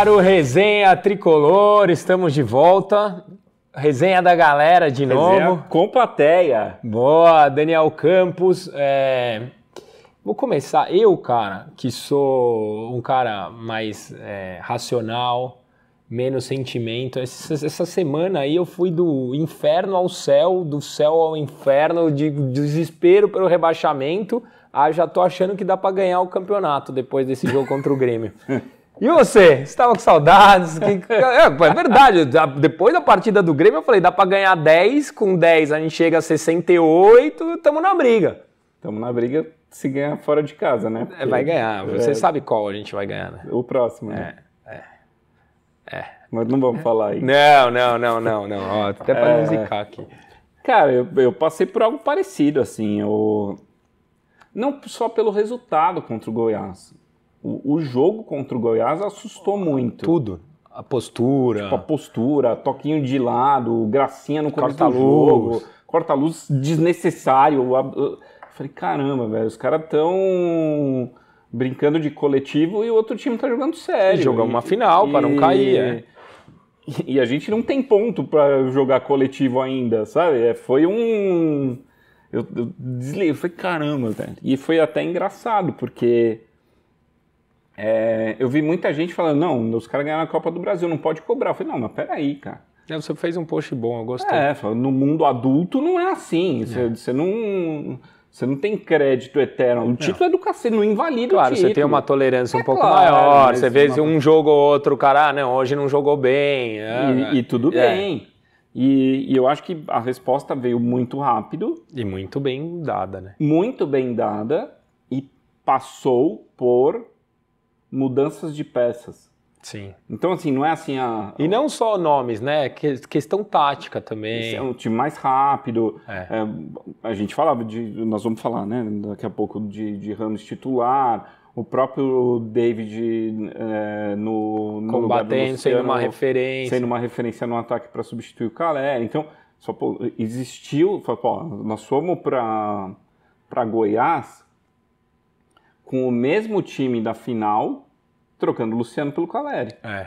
ar o Resenha Tricolor, estamos de volta. Resenha da galera de Resenha novo. Com plateia. Boa, Daniel Campos. É... Vou começar. Eu, cara, que sou um cara mais é, racional, menos sentimento. Essa, essa, semana aí eu fui do inferno ao céu, do céu ao inferno, de desespero pelo rebaixamento. Ah, já tô achando que dá para ganhar o campeonato depois desse jogo contra o Grêmio. E você? Estava com saudades? É, é, verdade, depois da partida do Grêmio eu falei, dá para ganhar 10, com 10 a gente chega a 68, estamos na briga. Estamos na briga se ganhar fora de casa, né? É, Porque, vai ganhar, é você é, sabe qual a gente vai ganhar, né? O próximo, né? É, é. é. Mas não vamos falar aí. Não, não, não, não, não. Ó, até para é, musicar aqui. Cara, eu, eu passei por algo parecido, assim, eu... Não só pelo resultado contra o Goiás, o, o jogo contra o Goiás assustou muito. Tudo. A postura. Tipo, a postura, toquinho de lado, gracinha no começo corta do jogo, luz. corta-luz desnecessário. Eu falei, caramba, velho, os caras tão brincando de coletivo e o outro time tá jogando sério. E jogamos uma final e... para não cair, é. E a gente não tem ponto para jogar coletivo ainda, sabe? É, foi um... Eu, eu desliguei, eu falei, caramba, velho. E foi até engraçado, porque é, eu vi muita gente falando, não, os caras ganharam a Copa do Brasil, não pode cobrar. Eu falei, não, mas peraí, cara. É, você fez um post bom, eu gostei. É, no mundo adulto não é assim. É. Você, você não... Você não tem crédito eterno. O não. É. título é do cacete, não invalida claro, o título. Claro, você tem uma tolerância é um pouco claro, maior. Você vê uma... um jogo ou outro, cara, ah, não, hoje não jogou bem. É, e, né? e, tudo é. bem. E, e, eu acho que a resposta veio muito rápido. E muito bem dada, né? Muito bem dada. E passou por mudanças de peças. Sim. Então, assim, não é assim a. Ah, e não só nomes, né? Que, questão tática também. é um time mais rápido. É. É, a gente falava de. Nós vamos falar, né? Daqui a pouco de, de Ramos titular. O próprio David é, no, no Combatendo, Luciano, sendo uma referência. Sendo uma referência no ataque para substituir o Calé. Então, só, pô, existiu. Pô, nós fomos para Goiás com o mesmo time da final, trocando o Luciano pelo Caleri. É.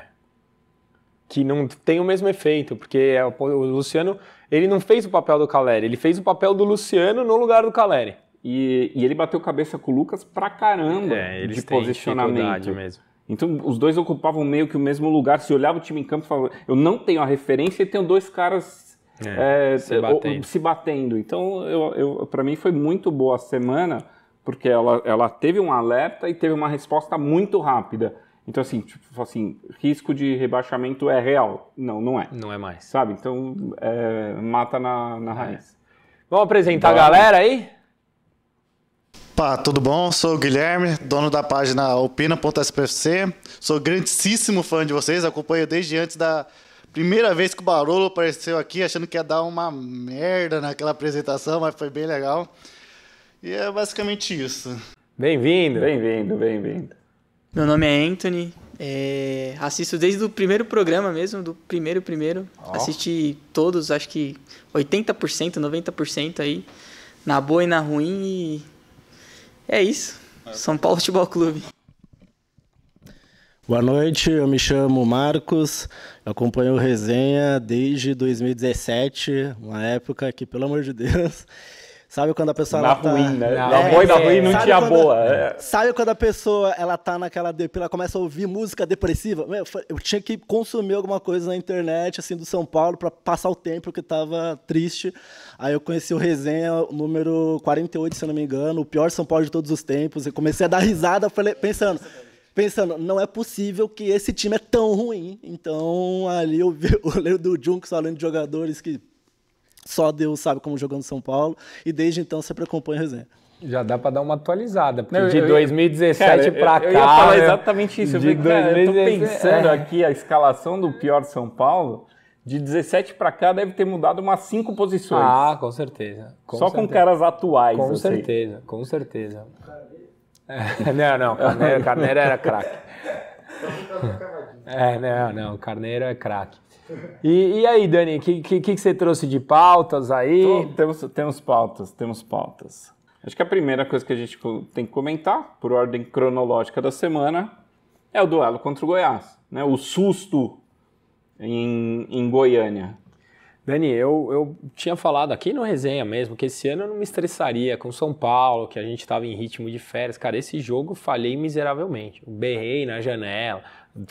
Que não tem o mesmo efeito, porque é o Luciano, ele não fez o papel do Caleri, ele fez o papel do Luciano no lugar do Caleri. E, e ele bateu cabeça com o Lucas pra caramba é, de posicionamento. mesmo. Então, os dois ocupavam meio que o mesmo lugar. Se olhava o time em campo, falava, eu não tenho a referência e tenho dois caras é, é, se, batendo. se, batendo. Então, eu, eu para mim foi muito boa a semana porque ela, ela teve um alerta e teve uma resposta muito rápida. Então, assim, tipo, assim, risco de rebaixamento é real. Não, não é. Não é mais. Sabe? Então, é, mata na, na é. raiz. É. Vamos apresentar Bora. a galera aí? Pá, tudo bom? Sou o Guilherme, dono da página opina.spfc. Sou grandíssimo fã de vocês, acompanho desde antes da primeira vez que o Barolo apareceu aqui, achando que ia dar uma merda naquela apresentação, mas foi bem legal. E é basicamente isso. Bem-vindo! Bem-vindo, bem-vindo. Meu nome é Anthony, é, assisto desde o primeiro programa mesmo, do primeiro primeiro. Oh. Assisti todos, acho que 80%, 90% aí, na boa e na ruim. E é isso. É. São Paulo Futebol Clube. Boa noite, eu me chamo Marcos, acompanho o Resenha desde 2017, uma época que, pelo amor de Deus, Sabe quando a pessoa. Na tá ruim, tá... né? Na é, boa e na ruim é. não tinha quando... boa. É. Sabe quando a pessoa ela tá naquela. Ela começa a ouvir música depressiva? Meu, eu tinha que consumir alguma coisa na internet, assim, do São Paulo, para passar o tempo que tava triste. Aí eu conheci o resenha número 48, se eu não me engano, o pior São Paulo de todos os tempos. E comecei a dar risada pensando pensando, não é possível que esse time é tão ruim. Então, ali eu vi o do Junks falando de jogadores que só Deus sabe como jogou no São Paulo. E desde então sempre acompanha a resenha. Já dá para dar uma atualizada, porque não, de eu, 2017 para cá. Eu ia falar é, exatamente isso. De eu, estou pensando é. aqui a escalação do pior São Paulo. De 17 para cá deve ter mudado umas 5 posições. Ah, com certeza. Com Só certeza. com caras atuais. Com assim. certeza, sei. com certeza. É, não, não, o Carneiro era craque. É, não, não, Carneiro é craque. E, e aí, Dani, o que, que, que, você trouxe de pautas aí? temos, temos pautas, temos pautas. Acho que a primeira coisa que a gente tem que comentar, por ordem cronológica da semana, é o duelo contra o Goiás. Né? O susto em, em Goiânia. Dani, eu, eu tinha falado aqui no resenha mesmo que esse ano eu não me estressaria com São Paulo, que a gente estava em ritmo de férias. Cara, esse jogo falhei miseravelmente. Berrei na janela,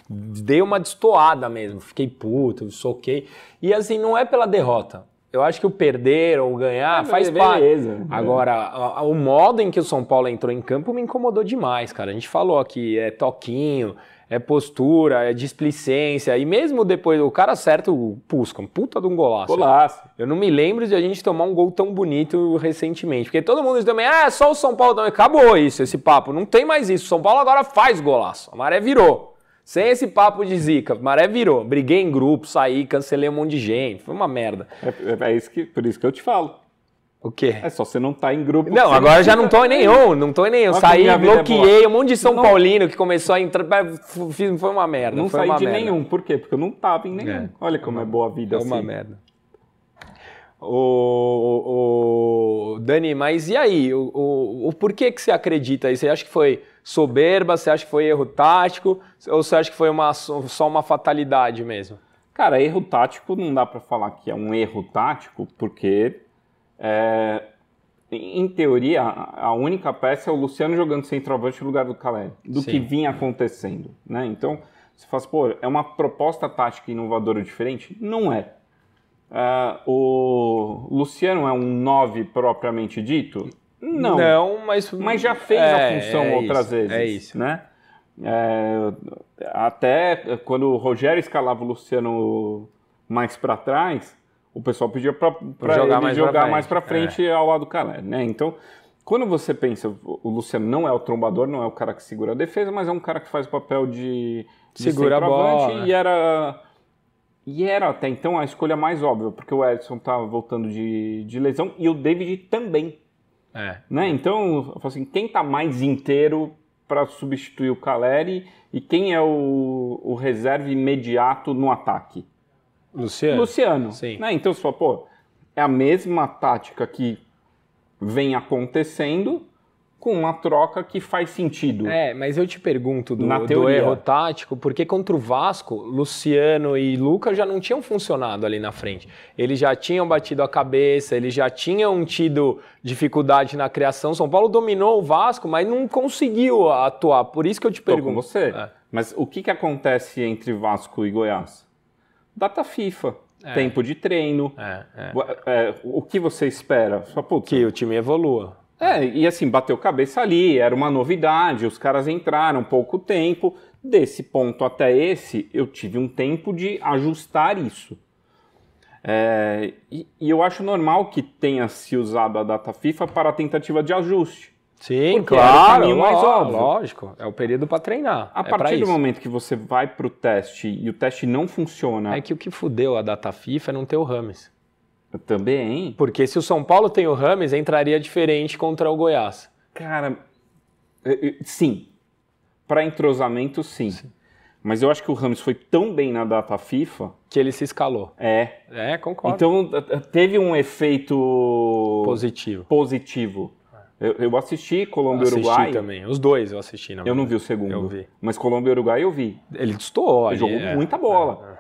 dei uma destoada mesmo, fiquei puto, soquei. E assim, não é pela derrota. Eu acho que o perder ou ganhar é, faz é parte. É. Agora, o modo em que o São Paulo entrou em campo me incomodou demais, cara. A gente falou aqui, é toquinho, é postura, é displicência. E mesmo depois, o cara certo o Puscam, puta de um golaço. Golaço. Eu não me lembro de a gente tomar um gol tão bonito recentemente. Porque todo mundo diz também, ah, é só o São Paulo. Não, acabou isso, esse papo. Não tem mais isso. O São Paulo agora faz golaço. A maré virou. Sem esse papo de zica, maré virou. Briguei em grupo, saí, cancelei um monte de gente. Foi uma merda. É, é, é isso que, por isso que eu te falo. O quê? É só você não tá em grupo. Não, agora não já não tô em nenhum, não tô em nenhum. saí, é bloqueei é um monte de São não... Paulino que começou a entrar. Foi uma merda. Não saí de merda. nenhum. Por quê? Porque eu não tava em nenhum. É. Olha como é, boa a vida assim. É uma merda. O, o, o, Dani, mas e aí? O, o, o, por que, que você acredita isso? Você acha que foi soberba? Você acha que foi erro tático? Ou você acha que foi uma, só uma fatalidade mesmo? Cara, erro tático não dá para falar que é um erro tático, porque é, em teoria a única peça é o Luciano jogando centroavante no lugar do Calé, do Sim. que vinha acontecendo, né? Então você faz, assim, pô, é uma proposta tática inovadora diferente? Não é. Uh, o Luciano é um 9 propriamente dito? Não. Não, mas. Mas já fez é, a função é outras isso, é vezes. É isso. Né? É, até quando o Rogério escalava o Luciano mais para trás, o pessoal pedia para jogar, mais, jogar pra mais para frente é. ao lado do Calé, né? Então, quando você pensa, o Luciano não é o trombador, não é o cara que segura a defesa, mas é um cara que faz o papel de, de segura a bola, né? e era e era até então a escolha mais óbvia, porque o Edson estava tá voltando de, de lesão e o David também. É. Né? Então, assim, quem está mais inteiro para substituir o Caleri e quem é o, o reserva imediato no ataque? Luciano. Luciano. Sim. Né? Então, você fala, pô, é a mesma tática que vem acontecendo, com uma troca que faz sentido. É, mas eu te pergunto do, do, erro tático, porque contra o Vasco, Luciano e Lucas já não tinham funcionado ali na frente. Eles já tinham batido a cabeça, eles já tinham tido dificuldade na criação. São Paulo dominou o Vasco, mas não conseguiu atuar. Por isso que eu te pergunto. Tô com você. É. Mas o que, que acontece entre Vasco e Goiás? Data FIFA. É. Tempo de treino. É, é. é o que você espera? Só, que o time evolua. É, e assim, bateu cabeça ali, era uma novidade, os caras entraram pouco tempo. Desse ponto até esse, eu tive um tempo de ajustar isso. É, e, e, eu acho normal que tenha se usado a data FIFA para a tentativa de ajuste. Sim, claro, era o mais óbvio. lógico. É o período para treinar. A é partir do isso. momento que você vai para o teste e o teste não funciona. É que o que fudeu a data FIFA é não ter o Rames. Também. Porque se o São Paulo tem o Rames, entraria diferente contra o Goiás. Cara, sim. Para entrosamento, sim. sim. Mas eu acho que o Rams foi tão bem na data FIFA. Que ele se escalou. É. É, concordo. Então teve um efeito. Positivo. Positivo. É. Eu, eu assisti Colômbia e Uruguai. Assisti também. Os dois eu assisti. Na eu não vi o segundo. Eu vi. Mas Colômbia e Uruguai eu vi. Ele destoou. Ele jogou é, muita bola. É, é.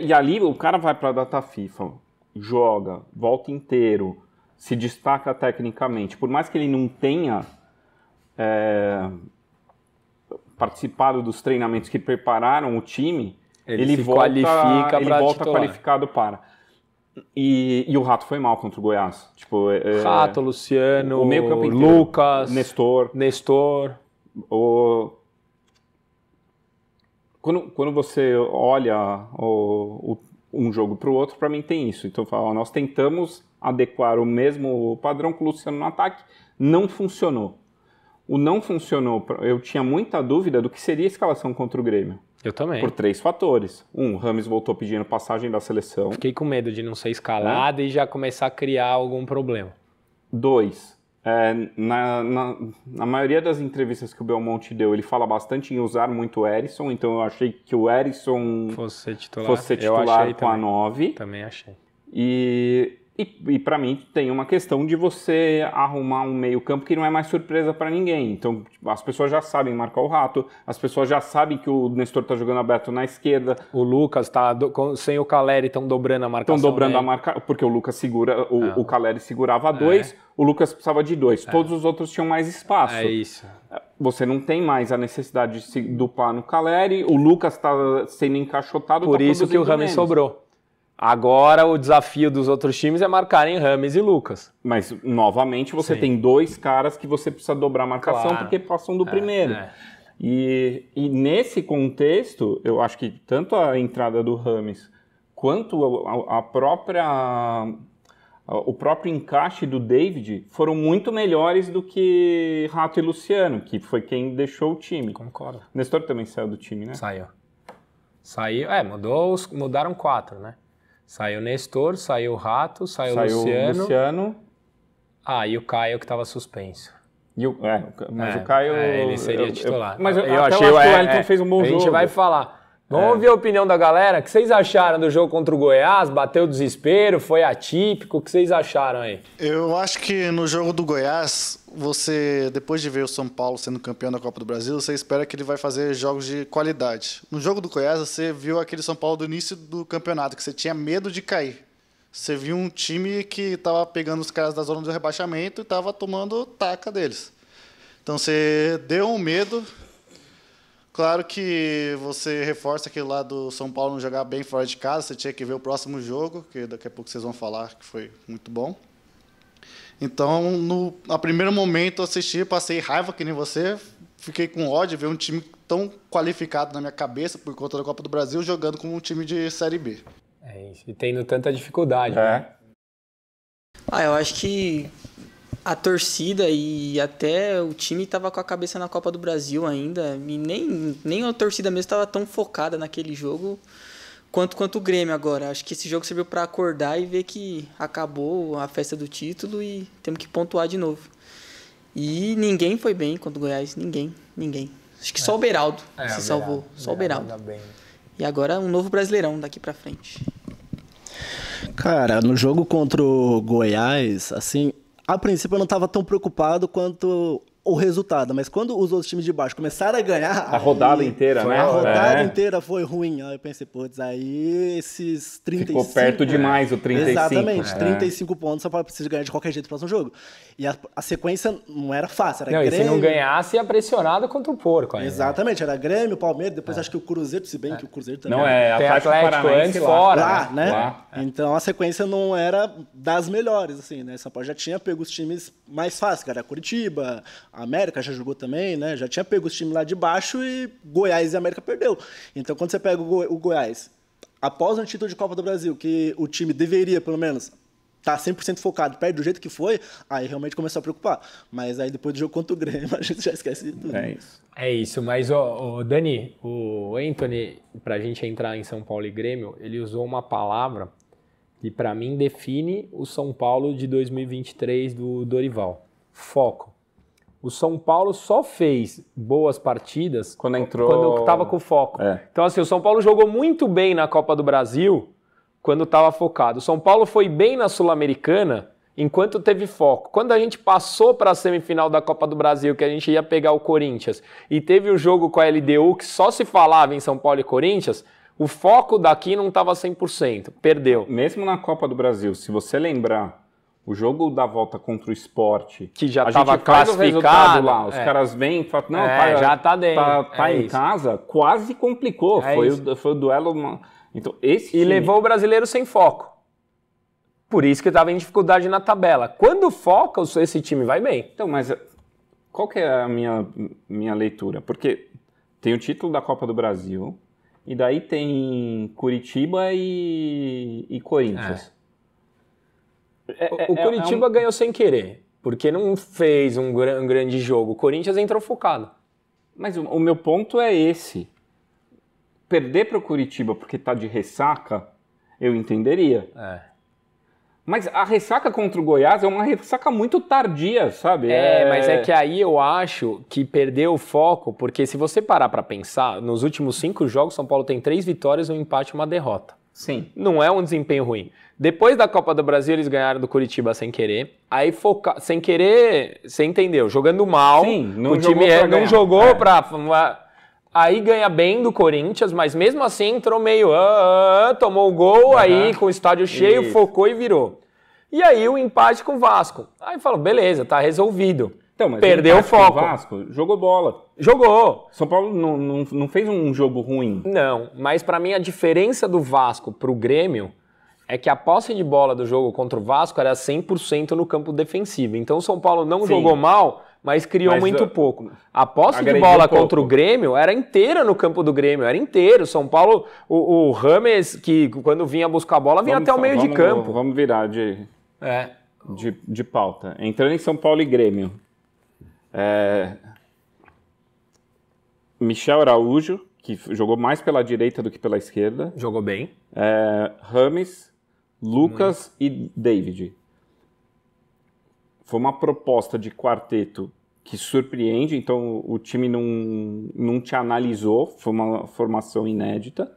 E, e, ali o cara vai para a data FIFA joga, volta inteiro, se destaca tecnicamente, por mais que ele não tenha é, participado dos treinamentos que prepararam o time, ele, ele volta, qualifica ele volta qualificado para. E, e, o Rato foi mal contra o Goiás. Tipo, é, é Rato, Luciano, o meio campo Lucas, Nestor. Nestor. O... Quando, quando você olha o, o um jogo para o outro, para mim tem isso. Então, falo, nós tentamos adequar o mesmo padrão com o Luciano no ataque, não funcionou. O não funcionou, eu tinha muita dúvida do que seria a escalação contra o Grêmio. Eu também. Por três fatores. Um, Rames voltou pedindo passagem da seleção. Fiquei com medo de não ser né? escalado é. e já começar a criar algum problema. Dois, é, na, na, na, maioria das entrevistas que o Belmonte deu, ele fala bastante em usar muito o Erisson, então eu achei que o Erisson fosse titular, fosse titular com também. a 9. Também achei. E e, e para mim tem uma questão de você arrumar um meio-campo que não é mais surpresa para ninguém. Então tipo, as pessoas já sabem marcar o rato, as pessoas já sabem que o Nestor está jogando aberto na esquerda. O Lucas está sem o Caleri, estão dobrando a marcação. Estão dobrando a marca, porque o Lucas segura, o, é. o Caleri segurava dois, é. o Lucas precisava de dois. É. Todos os outros tinham mais espaço. É isso. É, você não tem mais a necessidade de se dupar no Caleri, o Lucas está sendo encaixotado. Por tá isso que o Rami sobrou. Agora o desafio dos outros times é marcarem Rames e Lucas. Mas, novamente, você Sim. tem dois caras que você precisa dobrar a marcação claro. porque passam do é, primeiro. É. E, e, nesse contexto, eu acho que tanto a entrada do Rames quanto a, a própria o próprio encaixe do David foram muito melhores do que Rato e Luciano, que foi quem deixou o time. Concordo. Nestor também saiu do time, né? Saiu. Saiu, é, mudou, os, mudaram quatro, né? Saiu Nestor, saiu o Rato, saiu, saiu Luciano. Luciano. Ah, e o Caio que estava suspenso. E o, é, mas é, o Caio. É, ele seria eu, titular. Eu, mas eu, eu achei o é, é, fez um bom a jogo. A gente vai falar. Vamos é. ouvir a opinião da galera. O que vocês acharam do jogo contra o Goiás? Bateu o desespero? Foi atípico? O que vocês acharam aí? Eu acho que no jogo do Goiás, você, depois de ver o São Paulo sendo campeão da Copa do Brasil, você espera que ele vai fazer jogos de qualidade. No jogo do Goiás, você viu aquele São Paulo do início do campeonato, que você tinha medo de cair. Você viu um time que estava pegando os caras da zona do rebaixamento e estava tomando taca deles. Então você deu um medo Claro que você reforça aquele lá do São Paulo não jogar bem fora de casa, você tinha que ver o próximo jogo, que daqui a pouco vocês vão falar que foi muito bom. Então, no a primeiro momento eu assisti, passei raiva que nem você, fiquei com ódio ver um time tão qualificado na minha cabeça por conta da Copa do Brasil jogando com um time de Série B. É isso, e tendo tanta dificuldade, é. né? Ah, eu acho que a torcida e até o time estava com a cabeça na Copa do Brasil ainda. E nem, nem a torcida mesmo estava tão focada naquele jogo quanto, quanto o Grêmio agora. Acho que esse jogo serviu para acordar e ver que acabou a festa do título e temos que pontuar de novo. E ninguém foi bem contra o Goiás. Ninguém, ninguém. Acho que só o é. Beraldo é, se salvou. Só o Beraldo. E agora um novo brasileirão daqui para frente. Cara, no jogo contra o Goiás, assim, a princípio eu não estava tão preocupado quanto o resultado, mas quando os outros times de baixo começaram a ganhar. A aí, rodada inteira, né? A rodada é. inteira foi ruim. Aí eu pensei, putz, aí esses 35. Ficou perto demais o 35. Exatamente, é. 35 pontos, São Paulo precisa ganhar de qualquer jeito no próximo jogo. E a, a sequência não era fácil, era não, Grêmio. E se não ganhasse, ia pressionado contra o porco. Ainda. Exatamente, era Grêmio, Palmeiras, depois é. acho que o Cruzeiro, se bem é. que o Cruzeiro também. Não, é, Atlético, Atlético Paranaense fora. Lá, né? Lá, né? É. então a sequência não era das melhores, assim, né? São Paulo já tinha pego os times mais fáceis, cara. Curitiba, América já jogou também, né? Já tinha pego os times lá de baixo e Goiás e América perdeu. Então, quando você pega o, o Goiás, após o título de Copa do Brasil, que o time deveria, pelo menos, tá 100% focado, perde do jeito que foi, aí realmente começou a preocupar. Mas aí depois do jogo contra o Grêmio, a gente já esquece de tudo. É isso. É isso, mas ó, o Dani, o Anthony, para a gente entrar em São Paulo e Grêmio, ele usou uma palavra que para mim define o São Paulo de 2023 do Dorival. Foco. O São Paulo só fez boas partidas quando entrou, quando estava com foco. É. Então assim, o São Paulo jogou muito bem na Copa do Brasil quando estava focado. O São Paulo foi bem na Sul-Americana enquanto teve foco. Quando a gente passou para a semifinal da Copa do Brasil, que a gente ia pegar o Corinthians, e teve o jogo com a LDU que só se falava em São Paulo e Corinthians, o foco daqui não estava 100%, perdeu. Mesmo na Copa do Brasil, se você lembrar o jogo da volta contra o esporte. Que já estava classificado. lá, os é. caras vêm e falam, não, é, tá, já tá dentro. Tá, é tá é em isso. casa, quase complicou. É foi, o, foi o duelo. Então, esse e time... levou o brasileiro sem foco. Por isso que estava em dificuldade na tabela. Quando foca, esse time vai bem. Então, mas eh, qual que é a minha, minha leitura? Porque tem o título da Copa do Brasil, e daí tem Curitiba e, e Corinthians. É. É, o, é, o é, Curitiba um... ganhou sem querer, porque não fez um, um grande jogo. O Corinthians entrou focado. Mas o, o meu ponto é esse. Perder para o Curitiba porque tá de ressaca, eu entenderia. É. Mas a ressaca contra o Goiás é uma ressaca muito tardia, sabe? É, é, mas é que aí eu acho que perdeu o foco, porque se você parar para pensar, nos últimos cinco jogos, São Paulo tem três vitórias, um empate e uma derrota. Sim. Não é um desempenho ruim. Depois da Copa do Brasil, eles ganharam do Curitiba sem querer. Aí foca... sem querer, você entendeu? Jogando mal. Sim, não o time jogou é, não jogou é. pra. Aí ganha bem do Corinthians, mas mesmo assim entrou meio. Ah, ah, ah", tomou o gol, uhum. aí com o estádio cheio, Isso. focou e virou. E aí o empate com o Vasco. Aí falou, beleza, tá resolvido. Então, Perdeu o foco. Vasco jogou bola. Jogou. São Paulo não, não, não fez um jogo ruim. Não, mas para mim a diferença do Vasco pro Grêmio é que a posse de bola do jogo contra o Vasco era 100% no campo defensivo. Então o São Paulo não Sim. jogou mal, mas criou mas, muito uh, pouco. A posse de bola um contra o Grêmio era inteira no campo do Grêmio, era inteiro. São Paulo, o, o Rames, que quando vinha buscar a bola, vinha vamos, até o meio vamos, de campo. Vamos virar de, é. de, de pauta. Entrando em São Paulo e Grêmio. É... Michel Araújo, que jogou mais pela direita do que pela esquerda. Jogou bem. É... Rames, Lucas Muito. e David. Foi uma proposta de quarteto que surpreende, então o time não, não te analisou, foi uma formação inédita.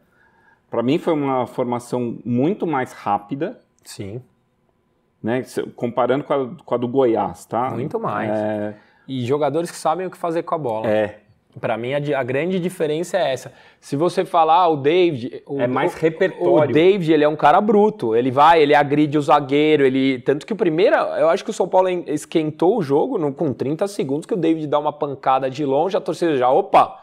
Para mim foi uma formação muito mais rápida. Sim. Né, comparando com a, com a do Goiás, tá? Muito mais. É, e jogadores que sabem o que fazer com a bola. É. Para mim, a, a, grande diferença é essa. Se você falar, ah, o David. O, é mais repertório. O David, ele é um cara bruto. Ele vai, ele agride o zagueiro. ele Tanto que o primeiro. Eu acho que o São Paulo esquentou o jogo no, com 30 segundos que o David dá uma pancada de longe. A torcida já, opa,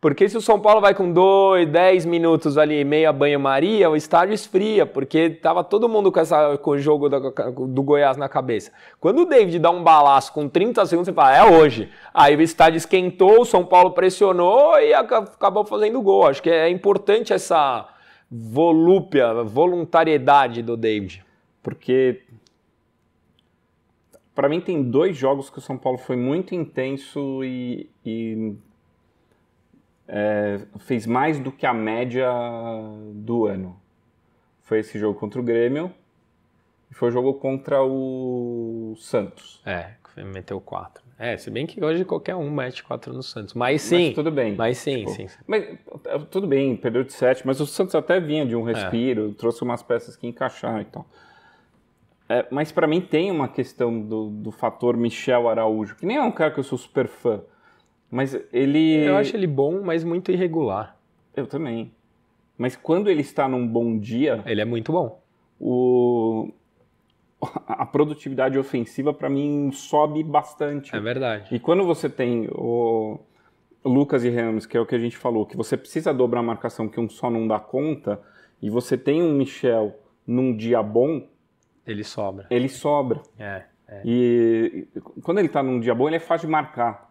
porque se o São Paulo vai com 2, 10 minutos ali, meia banho-maria, o estádio esfria, porque tava todo mundo com, essa, com o jogo do, do, Goiás na cabeça. Quando o David dá um balaço com 30 segundos, você fala, é hoje. Aí o estádio esquentou, o São Paulo pressionou e acabou fazendo gol. Acho que é importante essa volúpia, voluntariedade do David. Porque para mim tem dois jogos que o São Paulo foi muito intenso e, e é, fez mais do que a média do ano. Foi esse jogo contra o Grêmio e foi o jogo contra o Santos. É, meteu quatro É, se bem que hoje qualquer um mete quatro no Santos. Mas sim. Mas tudo bem. Mas sim, tipo, sim, Mas é, tudo bem, perdeu de sete, mas o Santos até vinha de um é. respiro, é. trouxe umas peças que encaixaram e então. tal. É, mas para mim tem uma questão do, do fator Michel Araújo, que nem é um cara que eu sou super fã mas ele. Eu acho ele bom, mas muito irregular. Eu também. Mas quando ele está num bom dia. Ele é muito bom. O... A produtividade ofensiva, para mim, sobe bastante. É verdade. E quando você tem o Lucas e Ramos, que é o que a gente falou, que você precisa dobrar a marcação, que um só não dá conta, e você tem um Michel num dia bom. Ele sobra. Ele sobra. É. é. E quando ele está num dia bom, ele é fácil de marcar.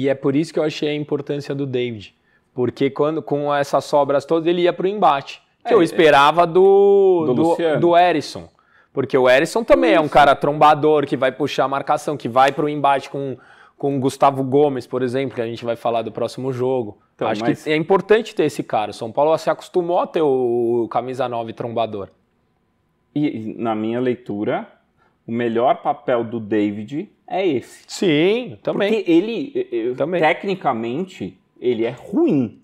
E é por isso que eu achei a importância do David. Porque quando com essas sobras todas ele ia para o embate. Que é, eu é. esperava do, do, do, do Erison. Porque o Erisson também Isso. é um cara trombador, que vai puxar a marcação, que vai para o embate com, com o Gustavo Gomes, por exemplo, que a gente vai falar do próximo jogo. Então, Acho mas... que é importante ter esse cara. O São Paulo se acostumou a ter o, o camisa 9 trombador. E na minha leitura, o melhor papel do David é esse. Sim, também. Porque ele, também. tecnicamente, ele é ruim.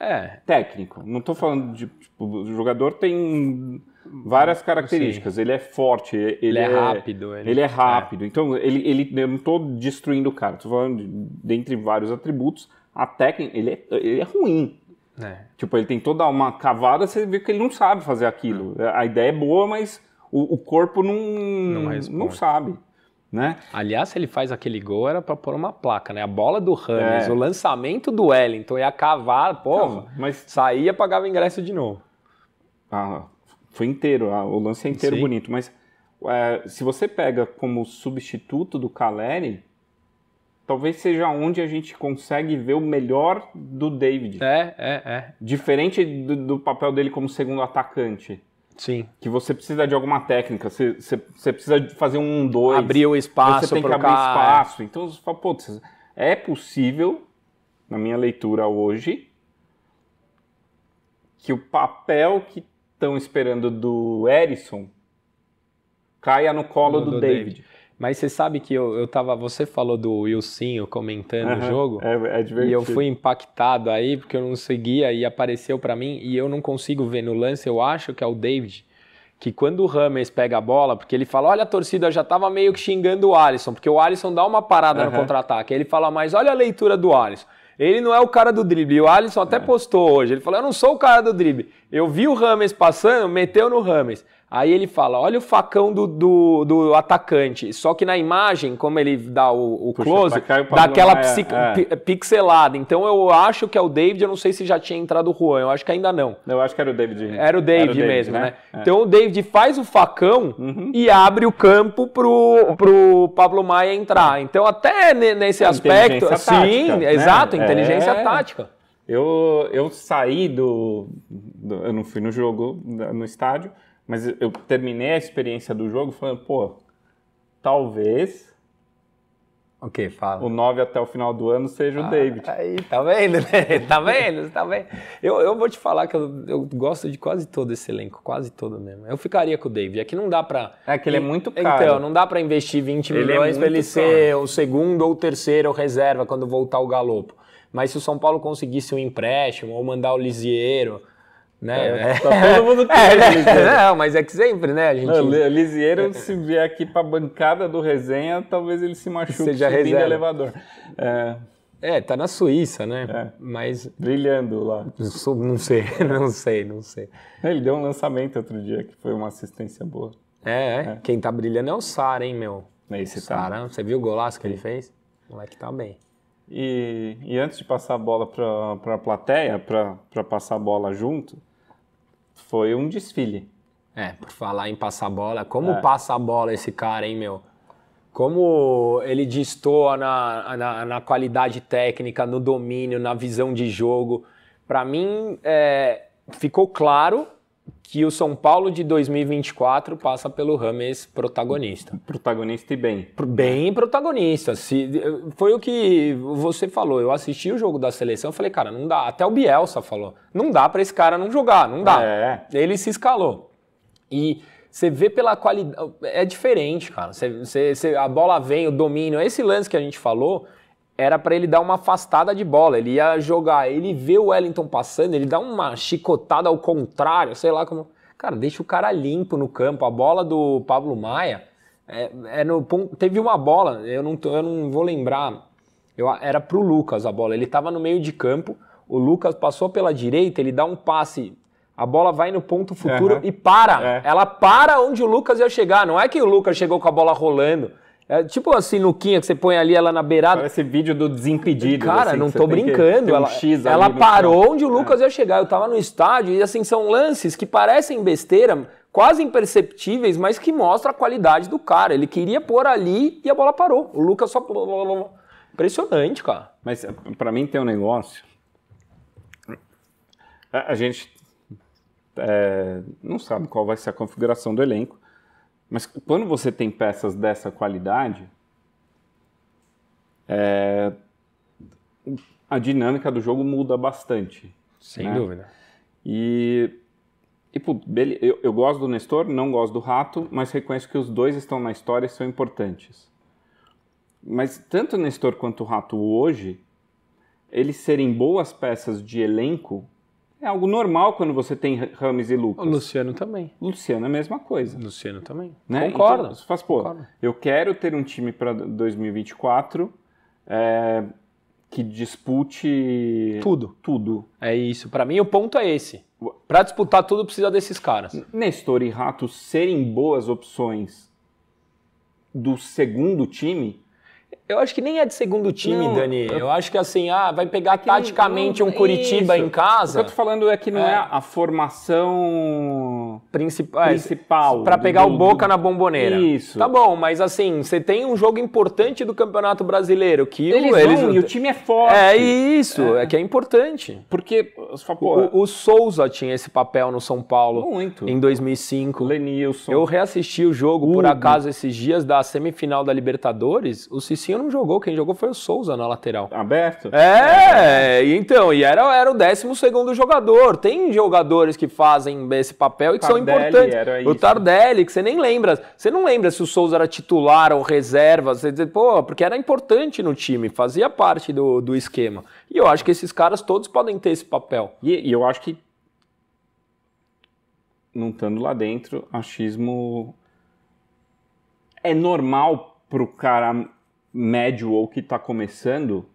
É. Técnico. Não estou falando de. Tipo, o jogador tem várias características. Sim. Ele é forte, é- é ele, ele é, é, rápido. Ele, ele é rápido. É. Então, ele, ele, eu não estou destruindo o cara. Estou falando, de, dentre vários atributos, a técnica. Ele é, ele é ruim. É. Tipo, ele tem toda uma cavada, você vê que ele não sabe fazer aquilo. Hum. A ideia é boa, mas o, o corpo não, não, não, sabe. Né? Aliás, se ele faz aquele gol, era para pôr uma placa, né? A bola do Rames, é. o lançamento do Wellington, ia cavar, porra, não, mas... saía pagava ingresso de novo. Ah, foi inteiro, ah, o lance é inteiro Sim. bonito, mas é, se você pega como substituto do Caleri, talvez seja onde a gente consegue ver o melhor do David. É, é, é. Diferente do, do papel dele como segundo atacante. Sim. Que você precisa de alguma técnica, você, você, você precisa fazer um, dois. Abrir o espaço. Você tem que abrir cara. espaço. Então você fala, pô, é possível, na minha leitura hoje, que o papel que estão esperando do Erison caia no colo do, do, David. David. Mas você sabe que eu, eu tava. Você falou do Wilsinho comentando uhum, o jogo. É, é divertido. E eu fui impactado aí, porque eu não seguia e apareceu para mim. E eu não consigo ver no lance, eu acho que é o David. Que quando o Rames pega a bola, porque ele fala: Olha, a torcida já tava meio que xingando o Alisson, porque o Alisson dá uma parada uhum. no contra-ataque. Ele fala: Mas olha a leitura do Alisson. Ele não é o cara do drible. O Alisson até é. postou hoje. Ele falou: Eu não sou o cara do drible. Eu vi o Rames passando, meteu no Rames. Aí ele fala: olha o facão do, do, do, atacante. Só que na imagem, como ele dá o, o close, dá aquela é, é. pixelada. Então eu acho que é o David, eu não sei se já tinha entrado o Juan, eu acho que ainda não. Eu acho que era o David. Era o David, era o David mesmo, né? né? É. Então o David faz o facão uhum. e abre o campo pro, pro Pablo Maia entrar. Então, até nesse é, aspecto. Tática, sim, né? exato, é. inteligência tática. Eu, eu saí do, do. Eu não fui no jogo, no estádio mas eu terminei a experiência do jogo falando, pô, talvez. Ok, Fala. O 9 até o final do ano seja ah, o David. Aí, tá vendo, né? Tá vendo? tá vendo? Eu, eu vou te falar que eu, eu gosto de quase todo esse elenco, quase todo mesmo. Eu ficaria com o David. Aqui não dá pra. É que ele é muito então, caro. Então, não dá pra investir 20 ele é milhões é pra ele caro. ser o segundo ou terceiro reserva quando voltar o galopo. Mas se o São Paulo conseguisse um empréstimo ou mandar o Lisieiro né? É, né? tá todo mundo triste, é, né? né? Não, mas é que sempre, né? A gente... Não, Lisieiro, se vier aqui pra bancada do resenha, talvez ele se machuque Seja subindo o elevador. É... é, tá na Suíça, né? É. Mas... Brilhando lá. Não sei, não sei, não sei. Ele deu um lançamento outro dia que foi uma assistência boa. É, é. é. quem tá brilhando é o Sara, hein, meu? Aí você tá. você viu o golaço que ele fez? O moleque tá bem. E, e antes de passar a bola para a plateia, para passar a bola junto, foi um desfile. É, por falar em passar bola, como é. passa a bola esse cara, hein, meu? Como ele destoa na, na, na qualidade técnica, no domínio, na visão de jogo. Para mim, é, ficou claro que o São Paulo de 2024 passa pelo Rames protagonista. Protagonista e bem. Bem protagonista. Se, foi o que você falou. Eu assisti o jogo da seleção, falei, cara, não dá. Até o Bielsa falou, não dá para esse cara não jogar, não dá. É. Ele se escalou. E você vê pela qualidade, é diferente, cara. Você, você, você, a bola vem, o domínio, esse lance que a gente falou era para ele dar uma afastada de bola. Ele ia jogar, ele vê o Wellington passando, ele dá uma chicotada ao contrário, sei lá como. Cara, deixa o cara limpo no campo. A bola do Pablo Maia é, é no, teve uma bola, eu não, eu não vou lembrar. Eu, era pro Lucas a bola. Ele estava no meio de campo. O Lucas passou pela direita, ele dá um passe a bola vai no ponto futuro uhum. e para. É. Ela para onde o Lucas ia chegar. Não é que o Lucas chegou com a bola rolando. É tipo assim, nuquinha que você põe ali ela na beirada. Esse vídeo do Desimpedido. Cara, assim, não tô brincando. Um ela, ela parou final. onde o é. Lucas é. ia chegar. Eu tava no estádio e assim, são lances que parecem besteira, quase imperceptíveis, mas que mostra a qualidade do cara. Ele queria pôr ali e a bola parou. O Lucas só. Impressionante, cara. Mas eh, para mim tem um negócio. A, a gente é, não sabe qual vai ser a configuração do elenco. Mas quando você tem peças dessa qualidade, é, a dinâmica do jogo muda bastante. Sem né? dúvida. E, e pô, eu, eu, gosto do Nestor, não gosto do Rato, mas reconheço que os dois estão na história e são importantes. Mas tanto o Nestor quanto o Rato hoje, eles serem boas peças de elenco é algo normal quando você tem Rames e Lucas. O Luciano também. Luciano é a mesma coisa. Luciano também. Né? Concordo. Então, você faz, pô, Concordo. eu quero ter um time para 2024 é, que dispute. Tudo. Tudo. É isso. Para mim, o ponto é esse. Para disputar tudo, precisa desses caras. Nestor e Rato serem boas opções do segundo time eu acho que nem é de segundo time, não, Dani. Eu... eu... acho que assim, ah, vai pegar é taticamente um Curitiba isso. em casa. O que eu tô falando é que não é, é a formação é, principal. principal para pegar do, o Boca do... na bomboneira. Isso. Tá bom, mas assim, você tem um jogo importante do Campeonato Brasileiro que eles, o, eles... Vão, e o time é forte. É isso, é, é que é importante. Porque o, o, Souza tinha esse papel no São Paulo. Muito. Em 2005. Lenilson. Eu reassisti o jogo Hugo. por acaso esses dias da semifinal da Libertadores. O Cicinho Paulinho não jogou, quem jogou foi o Souza na lateral. Aberto? É, é. então, e era, era o 12 jogador. Tem jogadores que fazem esse papel e que Tardelli são importantes. Era isso. O Tardelli, que você nem lembra. Você não lembra se o Souza era titular ou reserva. Você diz, pô, porque era importante no time, fazia parte do, do esquema. E eu acho que esses caras todos podem ter esse papel. E, e eu acho que, não estando lá dentro, achismo é normal pro cara médio ou que está começando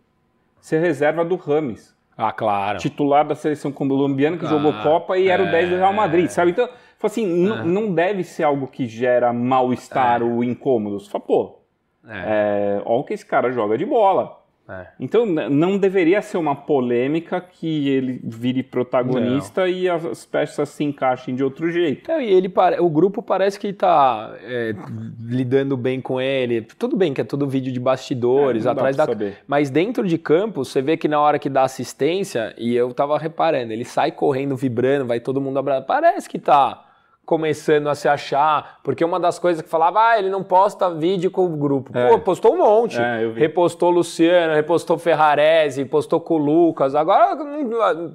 ser reserva do Rames. Ah, claro. Titular da seleção colombiana que jogou ah, Copa e era o 10 é. do Real Madrid, sabe? Então, assim, ah. não deve ser algo que gera mal-estar é. ou incômodo. Só, pô, é. é. olha o que esse cara joga de bola. É. Então não deveria ser uma polêmica que ele vire protagonista não. e as peças se encaixem de outro jeito. É, e ele o grupo parece que está é, lidando bem com ele. Tudo bem que é tudo vídeo de bastidores, é, atrás da. Saber. Mas dentro de campo, você vê que na hora que dá assistência, e eu tava reparando, ele sai correndo, vibrando, vai todo mundo abraçado Parece que tá começando a se achar, porque uma das coisas que falava, ah, ele não posta vídeo com o grupo. É. Pô, postou um monte. É, repostou Luciano, repostou Ferrarese, postou com o Lucas. Agora,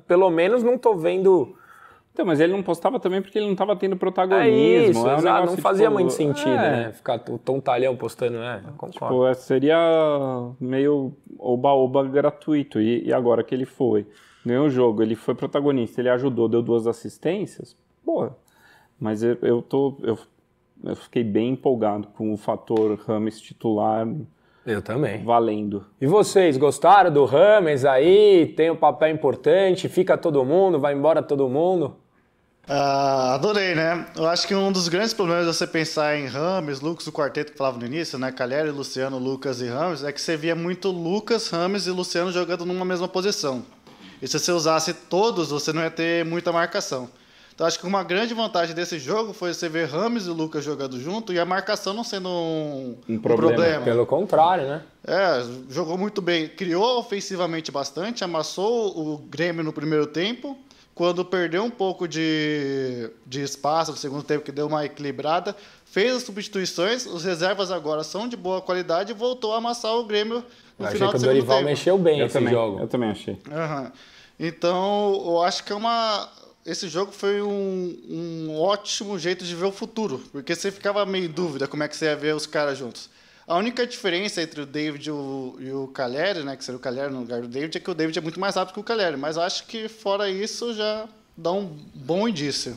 pelo menos, não tô vendo. Então, mas ele não postava também porque ele não estava tendo protagonismo. É isso, é um não fazia tipo, muito sentido, é. né? Ficar o tontalhão postando, né? Concordo. Tipo, seria meio oba-oba gratuito. E, e, agora que ele foi, ganhou o jogo, ele foi protagonista, ele ajudou, deu duas assistências, boa. Mas eu, eu, tô, eu, eu fiquei bem empolgado com o fator Rames titular. Eu também. Valendo. E vocês, gostaram do Rames aí? Tem um papel importante? Fica todo mundo? Vai embora todo mundo? Uh, adorei, né? Eu acho que um dos grandes problemas de você pensar em Rames, Lucas, o quarteto que falava no início, né? Calheri, Luciano, Lucas e Rames, é que você via muito Lucas, Rames e Luciano jogando numa mesma posição. E se você usasse todos, você não ia ter muita marcação. Então acho que uma grande vantagem desse jogo foi você ver Rames e Lucas jogando junto e a marcação não sendo um, um, problema. um problema. Pelo contrário, né? É, jogou muito bem, criou ofensivamente bastante, amassou o Grêmio no primeiro tempo, quando perdeu um pouco de, de espaço no segundo tempo, que deu uma equilibrada, fez as substituições, os reservas agora são de boa qualidade e voltou a amassar o Grêmio no eu final do segundo tempo. achei que o Dorival mexeu bem eu esse também, jogo. Eu também achei. Uhum. Então, eu acho que é uma, esse jogo foi um, um ótimo jeito de ver o futuro, porque você ficava meio em dúvida como é que você ia ver os caras juntos. A única diferença entre o David e o, e o Caleri, né, que seria o Caleri no lugar do David, é que o David é muito mais rápido que o Caleri, mas acho que fora isso já dá um bom indício.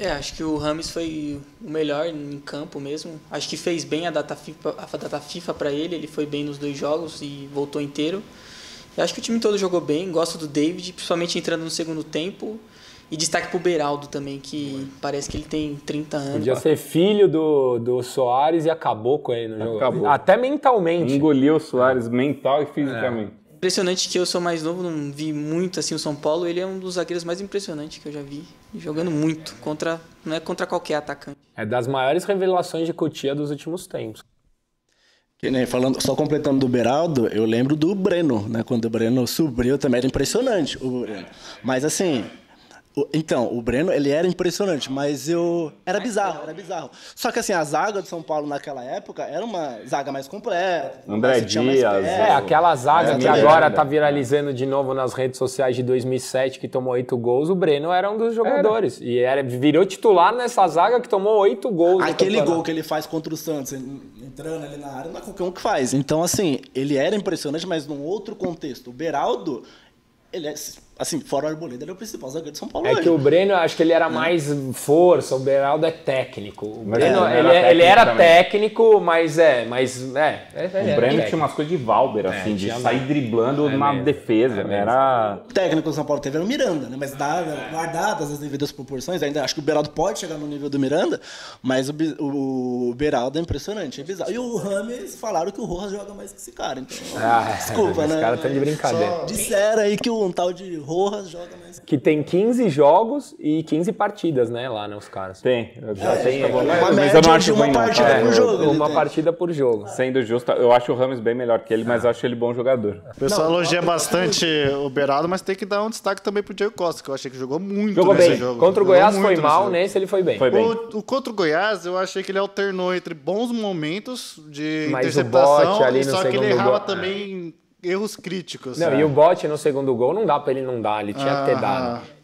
É, acho que o Rames foi o melhor em campo mesmo. Acho que fez bem a data FIFA, a data FIFA para ele, ele foi bem nos dois jogos e voltou inteiro. Eu acho que o time todo jogou bem, gosto do David, principalmente entrando no segundo tempo. E destaque pro Beraldo também, que parece que ele tem 30 anos. Podia ser filho do, do Soares e acabou com ele no jogo. Acabou. Até mentalmente. Engoliu o Soares mental e fisicamente. É. Impressionante que eu sou mais novo, não vi muito assim o São Paulo. Ele é um dos zagueiros mais impressionantes que eu já vi, jogando muito. contra Não é contra qualquer atacante. É das maiores revelações de Cotia dos últimos tempos. Que nem falando, só completando do Beraldo, eu lembro do Breno, né? Quando o Breno subiu também era impressionante o Breno. Mas assim, o, então, o Breno, ele era impressionante, mas eu era bizarro, era bizarro. Só que assim, a zaga do São Paulo naquela época era uma zaga mais completa. André Dias. É, aquela zaga é, que agora tá viralizando de novo nas redes sociais de 2007 que tomou oito gols, o Breno era um dos jogadores era. e era virou titular nessa zaga que tomou oito gols. Aquele gol que ele faz contra o Santos entrando ali na área, não é qualquer um que faz. Então, assim, ele era impressionante, mas num outro contexto. O Beraldo, ele é Assim, fora o Arboleda, ele é o principal zagueiro de São Paulo. É hoje. que o Breno, acho que ele era é. mais força, o Beraldo é técnico. O Breno, é, ele, ele, era, técnico, ele era técnico, mas é, mas é. é, é o Breno tinha umas coisas de Valber, é, assim, de sair driblando na mesmo. defesa. Né? era... O técnico do São Paulo teve era o Miranda, né? Mas guardadas as devidas proporções, ainda acho que o Beraldo pode chegar no nível do Miranda, mas o, o Beraldo é impressionante, é bizarro. E o Rames falaram que o Rojas joga mais que esse cara, então. Ah, desculpa, né? Esse cara tá de brincadeira. Só disseram aí que um tal de Rojas joga mais. Que tem 15 jogos e 15 partidas, né, lá, né, os caras. Tem. Já é, tem. Tipo, uma mas, eu não acho uma partida é, por jogo. Uma partida por jogo. Sendo justo, eu acho o Ramos bem melhor que ele, mas acho ele bom jogador. O pessoal não, elogia bastante o Beraldo, mas tem que dar um destaque também pro Diego Costa, que eu achei que jogou muito jogou bem. Jogo. Contra o Goiás jogou foi mal, nesse ele foi bem. Foi bem. O, o, contra o Goiás, eu achei que ele alternou entre bons momentos de mas interceptação, só que ele errava também erros críticos. Não, né? e o bot no segundo gol não dá para ele não dar, ele tinha ah, que ter ah. dado.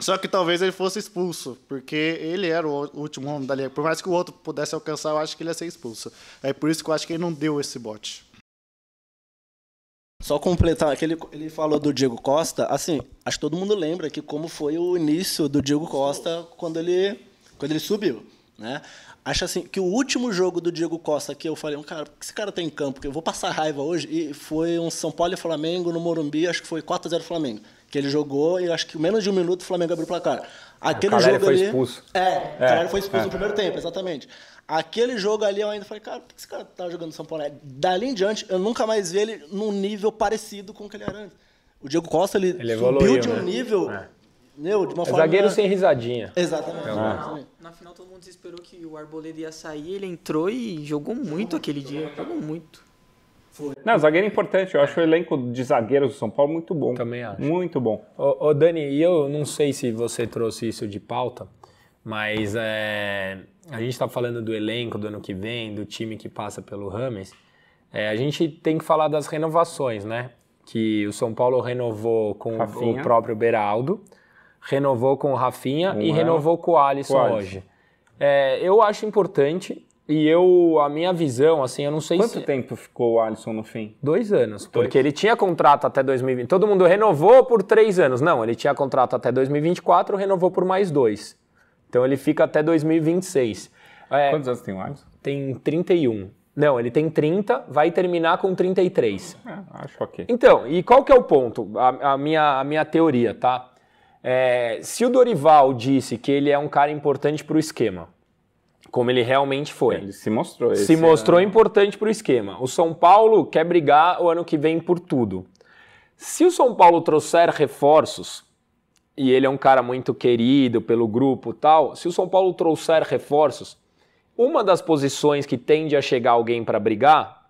Só que talvez ele fosse expulso, porque ele era o último homem da linha. Por mais que o outro pudesse alcançar, eu acho que ele ia ser expulso. É por isso que eu acho que ele não deu esse bote. Só completar, que ele, ele falou do Diego Costa, assim, acho que todo mundo lembra que como foi o início do Diego Costa quando ele, quando ele subiu. Né? Acho assim que o último jogo do Diego Costa que eu falei, um cara, que esse cara tem tá campo, que eu vou passar raiva hoje, e foi um São Paulo e Flamengo no Morumbi, acho que foi 4 a 0 Flamengo, que ele jogou e acho que menos de um minuto o Flamengo abriu o placar. Aquele o jogo foi ali, expulso. É, o é, cara foi expulso é. no primeiro tempo, exatamente. Aquele jogo ali eu ainda falei, cara, por que esse cara tá jogando São Paulo? Dali em diante, eu nunca mais vi ele num nível parecido com o que ele era antes. O Diego Costa, ele, ele evoluiu, subiu de um né? nível é. Meu, de uma é forma. Zagueiro sem risadinha. Exatamente. Ah. É. Na, na final todo mundo esperou que o Arboleda ia sair, ele entrou e jogou muito aquele dia. Jogou muito. Foi. Não, zagueiro é importante. Eu acho o elenco de zagueiros do São Paulo muito bom. Também acho. Muito bom. Ô, ô Dani, e eu não sei se você trouxe isso de pauta, mas é, a gente está falando do elenco do ano que vem, do time que passa pelo Rames. É, a gente tem que falar das renovações, né? Que o São Paulo renovou com Rafinha. o próprio Beraldo renovou com o Rafinha e é? renovou com o Alisson, hoje. É, eu acho importante e eu, a minha visão, assim, eu não sei Quanto se... tempo ficou o Alisson no fim? Dois anos, dois. porque ele tinha contrato até 2020. Todo mundo renovou por três anos. Não, ele tinha contrato até 2024, renovou por mais dois. Então ele fica até 2026. É, Quantos anos tem o Alisson? Tem 31. Não, ele tem 30, vai terminar com 33. É, acho ok. Então, e qual que é o ponto? A, a minha, a minha teoria, tá? É, se o Dorival disse que ele é um cara importante para o esquema, como ele realmente foi. Ele se mostrou. Se né? mostrou ano. importante para o esquema. O São Paulo quer brigar o ano que vem por tudo. Se o São Paulo trouxer reforços, e ele é um cara muito querido pelo grupo tal, se o São Paulo trouxer reforços, uma das posições que tende a chegar alguém para brigar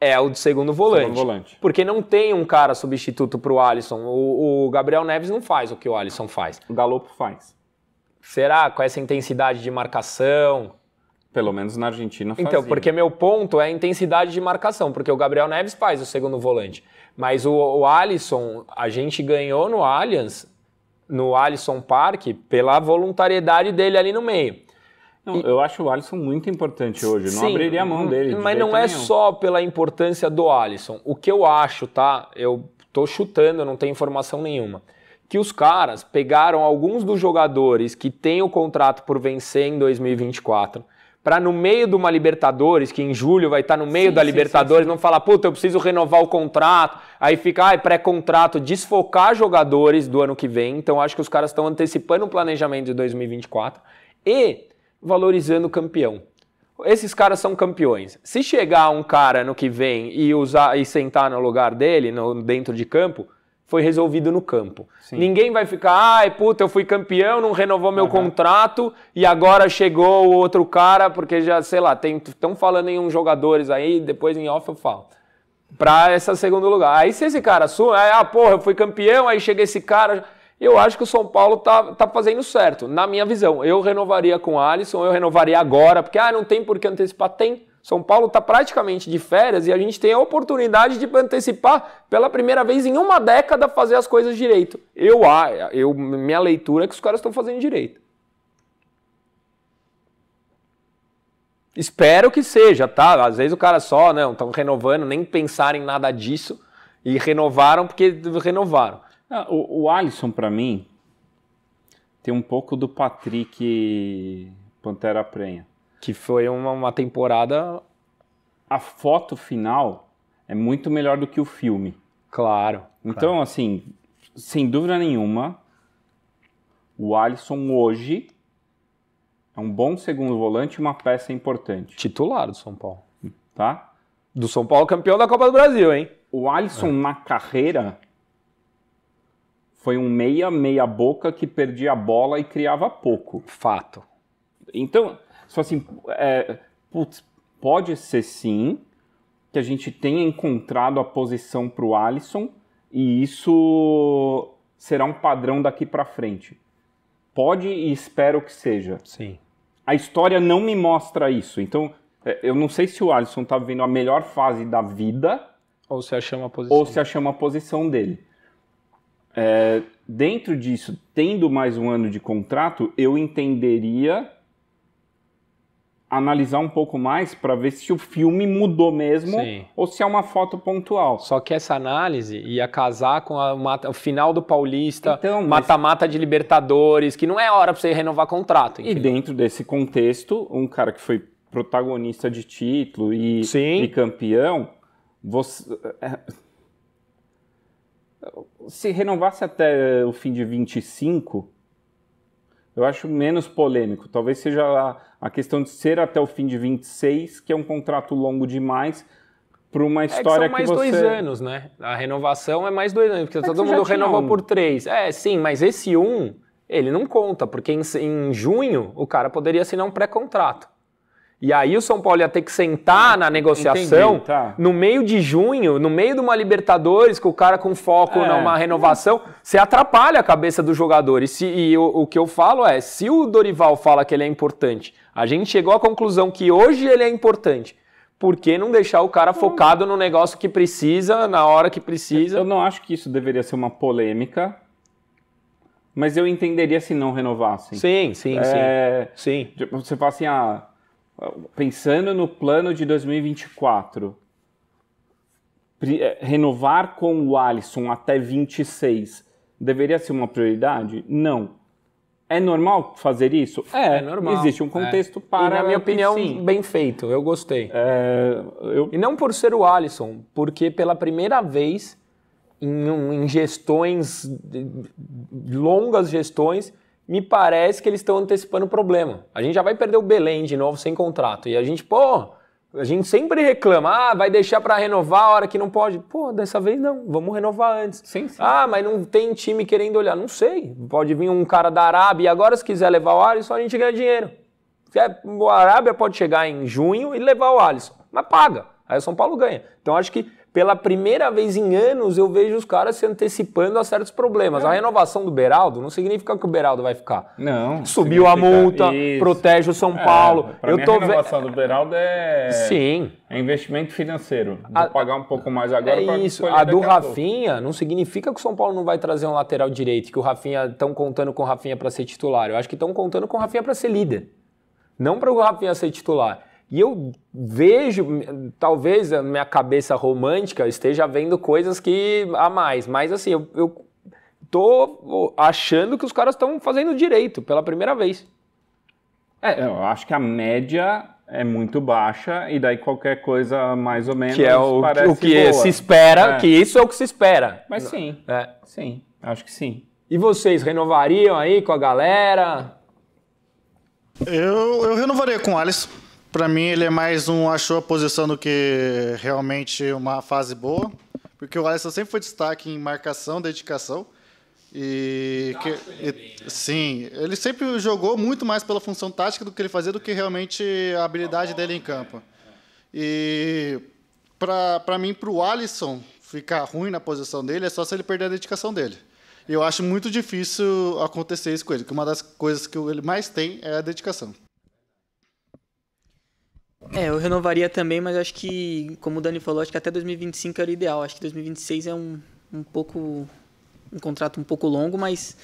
é o de segundo volante. Segundo volante. Porque não tem um cara substituto para o Alisson. O Gabriel Neves não faz o que o Alisson faz. O Galopo faz. Será com essa intensidade de marcação? Pelo menos na Argentina faz. Então, porque meu ponto é a intensidade de marcação, porque o Gabriel Neves faz o segundo volante. Mas o, o Alisson, a gente ganhou no Allianz, no Alisson Parque, pela voluntariedade dele ali no meio. Não, e... Eu acho o Alisson muito importante hoje, não Sim, abriria a mão hum, dele. Mas de não é nenhum. só pela importância do Alisson. O que eu acho, tá? Eu tô chutando, não tenho informação nenhuma. Que os caras pegaram alguns dos jogadores que têm o contrato por vencer em 2024 para no meio de uma Libertadores, que em julho vai estar tá no meio sim, da Libertadores, sim, sim, não falar, puta, eu preciso renovar o contrato, aí fica, ah, é pré-contrato, desfocar jogadores do ano que vem. Então acho que os caras estão antecipando o planejamento de 2024. E valorizando o campeão. Esses caras são campeões. Se chegar um cara no que vem e usar e sentar no lugar dele, no, dentro de campo, foi resolvido no campo. Sim. Ninguém vai ficar, ai, puta, eu fui campeão, não renovou meu uhum. contrato e agora chegou o outro cara, porque já, sei lá, estão falando em uns jogadores aí, depois em off eu falo. Pra esse segundo lugar. Aí se esse cara sua, ah, porra, eu fui campeão, aí chega esse cara eu acho que o São Paulo tá, tá fazendo certo, na minha visão. Eu renovaria com o Alisson, eu renovaria agora, porque ah, não tem por que antecipar, tem. São Paulo está praticamente de férias e a gente tem a oportunidade de antecipar pela primeira vez em uma década fazer as coisas direito. Eu, eu minha leitura é que os caras estão fazendo direito. Espero que seja, tá? Às vezes o cara só, não, estão renovando, nem pensaram em nada disso e renovaram porque renovaram. Ah, o, o Alisson, para mim, tem um pouco do Patrick Pantera Prenha. Que foi uma, uma temporada. A foto final é muito melhor do que o filme. Claro. Então, claro. assim, sem dúvida nenhuma, o Alisson hoje é um bom segundo volante e uma peça importante. Titular do São Paulo. Tá? Do São Paulo campeão da Copa do Brasil, hein? O Alisson é. na carreira foi um meia, meia boca que perdia a bola e criava pouco. Fato. Então, só assim, é, putz, pode ser sim que a gente tenha encontrado a posição para o Alisson e isso será um padrão daqui para frente. Pode e espero que seja. Sim. A história não me mostra isso. Então, é, eu não sei se o Alisson está vivendo a melhor fase da vida. Ou se achou uma posição. Ou se achou uma posição dele. É, dentro disso, tendo mais um ano de contrato, eu entenderia analisar um pouco mais para ver se o filme mudou mesmo Sim. ou se é uma foto pontual. Só que essa análise ia casar com a, uma, o final do Paulista, mata-mata então, mas... de Libertadores, que não é hora para você renovar contrato. Enfim. E dentro desse contexto, um cara que foi protagonista de título e, e campeão, você eh, se renovasse até eh, o fim de 25, eu acho menos polêmico. Talvez seja a questão de ser até o fim de 26, que é um contrato longo demais para uma história é que, são mais que você... dois anos, né? A renovação é mais dois anos, porque é todo mundo renovou um. por três. É, sim, mas esse um, ele não conta, porque em, em junho o cara poderia assinar um pré-contrato. E aí o São Paulo ia ter que sentar na negociação Entendi, tá. no meio de junho, no meio de uma Libertadores, com o cara com foco é. numa renovação, você atrapalha a cabeça do jogador. E, se, e o, o, que eu falo é, se o Dorival fala que ele é importante, a gente chegou à conclusão que hoje ele é importante. Por que não deixar o cara focado no negócio que precisa, na hora que precisa? Eu não acho que isso deveria ser uma polêmica, mas eu entenderia se não renovassem. Sim, sim, é, sim. Sim. Você fala assim, ah, pensando no plano de 2024, eh, renovar com o Alisson até 26 deveria ser uma prioridade? Não. É normal fazer isso? É, é normal. Existe um é. contexto é. para. E, na minha opinião, sim. bem feito. Eu gostei. É, eu... E não por ser o Alisson, porque pela primeira vez em, em gestões, longas gestões, me parece que eles estão antecipando o problema. A gente já vai perder o Belém de novo sem contrato. E a gente, pô, a gente sempre reclama, ah, vai deixar para renovar a hora que não pode. Pô, dessa vez não, vamos renovar antes. Sim, sim. Ah, mas não tem time querendo olhar. Não sei, pode vir um cara da Arábia e agora se quiser levar o Alisson, a gente ganha dinheiro. A é, Arábia pode chegar em junho e levar o Alisson, mas paga. Aí o São Paulo ganha. Então acho que pela primeira vez em anos eu vejo os caras se antecipando a certos problemas. A é. renovação do Beraldo não significa que o Beraldo vai ficar. Não. Subiu a multa, isso. protege o São é, Paulo. eu mim, tô a renovação ve... do Beraldo é Sim. É investimento financeiro. Vou pagar um pouco mais agora. É isso. A do Rafinha a não significa que o São Paulo não vai trazer um lateral direito, que o Rafinha estão contando com o Rafinha para ser titular. Eu acho que estão contando com o Rafinha para ser líder, não para o Rafinha ser titular. E eu vejo, hum, talvez a minha cabeça romântica esteja vendo coisas que há mais, mas assim, eu, eu tô achando que os caras estão fazendo direito pela primeira vez. É, eu acho que a média é muito baixa e daí qualquer coisa mais ou menos que é o, parece o que boa. se espera, é. que isso é o que se espera. Mas sim, é. sim, acho que sim. E vocês renovariam aí com a galera? Eu, eu renovaria com o Alisson. Para mim, ele é mais um achou a posição do que realmente uma fase boa, porque o Alisson sempre foi destaque em marcação, dedicação. E, que, ele bem, né? sim, ele sempre jogou muito mais pela função tática do que ele fazia do que realmente a habilidade a bola, dele em campo. É. E para mim, para o Alisson ficar ruim na posição dele é só se ele perder a dedicação dele. E eu acho muito difícil acontecer isso com ele, que uma das coisas que ele mais tem é a dedicação. É, eu renovaria também, mas acho que, como o Dani falou, acho que até 2025 era o ideal. Acho que 2026 é um, um pouco. um contrato um pouco longo, mas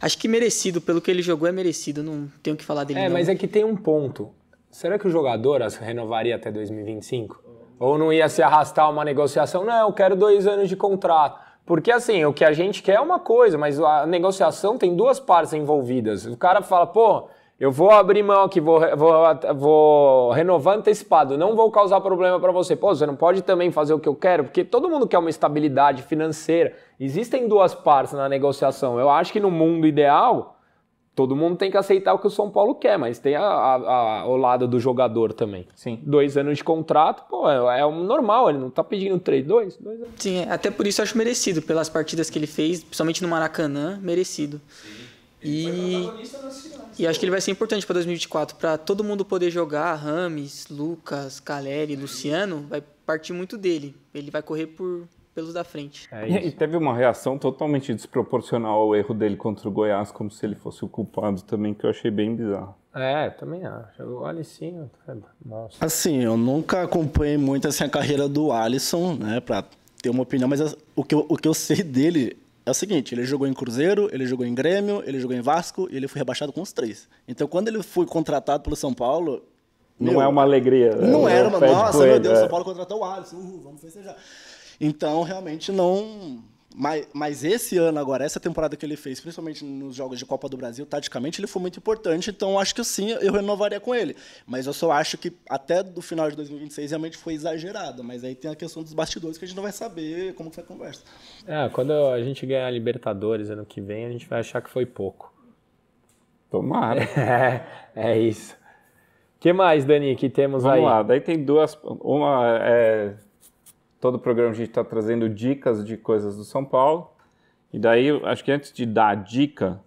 acho que merecido, pelo que ele jogou, é merecido. Não tenho o que falar dele. É, não. mas é que tem um ponto. Será que o jogador renovaria até 2025? Ou não ia se arrastar uma negociação? Não, eu quero dois anos de contrato. Porque assim, o que a gente quer é uma coisa, mas a negociação tem duas partes envolvidas. O cara fala, pô, eu vou abrir mão aqui, vou, vou, vou renovar antecipado, não vou causar problema para você. Pô, você não pode também fazer o que eu quero, porque todo mundo quer uma estabilidade financeira. Existem duas partes na negociação. Eu acho que no mundo ideal, todo mundo tem que aceitar o que o São Paulo quer, mas tem a, a, a, o lado do jogador também. Sim. Dois anos de contrato, pô, é, é normal, ele não tá pedindo três, dois, dois anos. Sim, é, até por isso eu acho merecido, pelas partidas que ele fez, principalmente no Maracanã, merecido. Sim. E, e acho que ele vai ser importante para 2024, para todo mundo poder jogar, Rames, Lucas, Caleri, Luciano, vai partir muito dele. Ele vai correr por pelos da frente. É e teve uma reação totalmente desproporcional ao erro dele contra o Goiás, como se ele fosse o culpado também, que eu achei bem bizarro. É, também acho. O Alicinho, tá, nossa. Assim, eu nunca acompanhei muito assim, a carreira do Alisson, né, para ter uma opinião, mas assim, o que eu, o que eu sei dele é o seguinte, ele jogou em Cruzeiro, ele jogou em Grêmio, ele jogou em Vasco e ele foi rebaixado com os três. Então, quando ele foi contratado pelo São Paulo, não meu, é uma alegria. Né? Não era uma. Nossa, meu Deus, o é. São Paulo contratou o Alisson. Uhul, vamos festejar. Então, realmente, não. Mas, mas esse ano agora, essa temporada que ele fez, principalmente nos jogos de Copa do Brasil, taticamente ele foi muito importante, então acho que sim, eu renovaria com ele. Mas eu só acho que até do final de 2026 realmente foi exagerado, mas aí tem a questão dos bastidores que a gente não vai saber como foi a conversa. É, quando a gente ganhar a Libertadores ano que vem, a gente vai achar que foi pouco. Tomara. É, é isso. que mais, Dani, que temos Vamos aí? Vamos lá, daí tem duas, uma é Todo o programa a gente está trazendo dicas de coisas do São Paulo. E daí, acho que antes de dar a dica,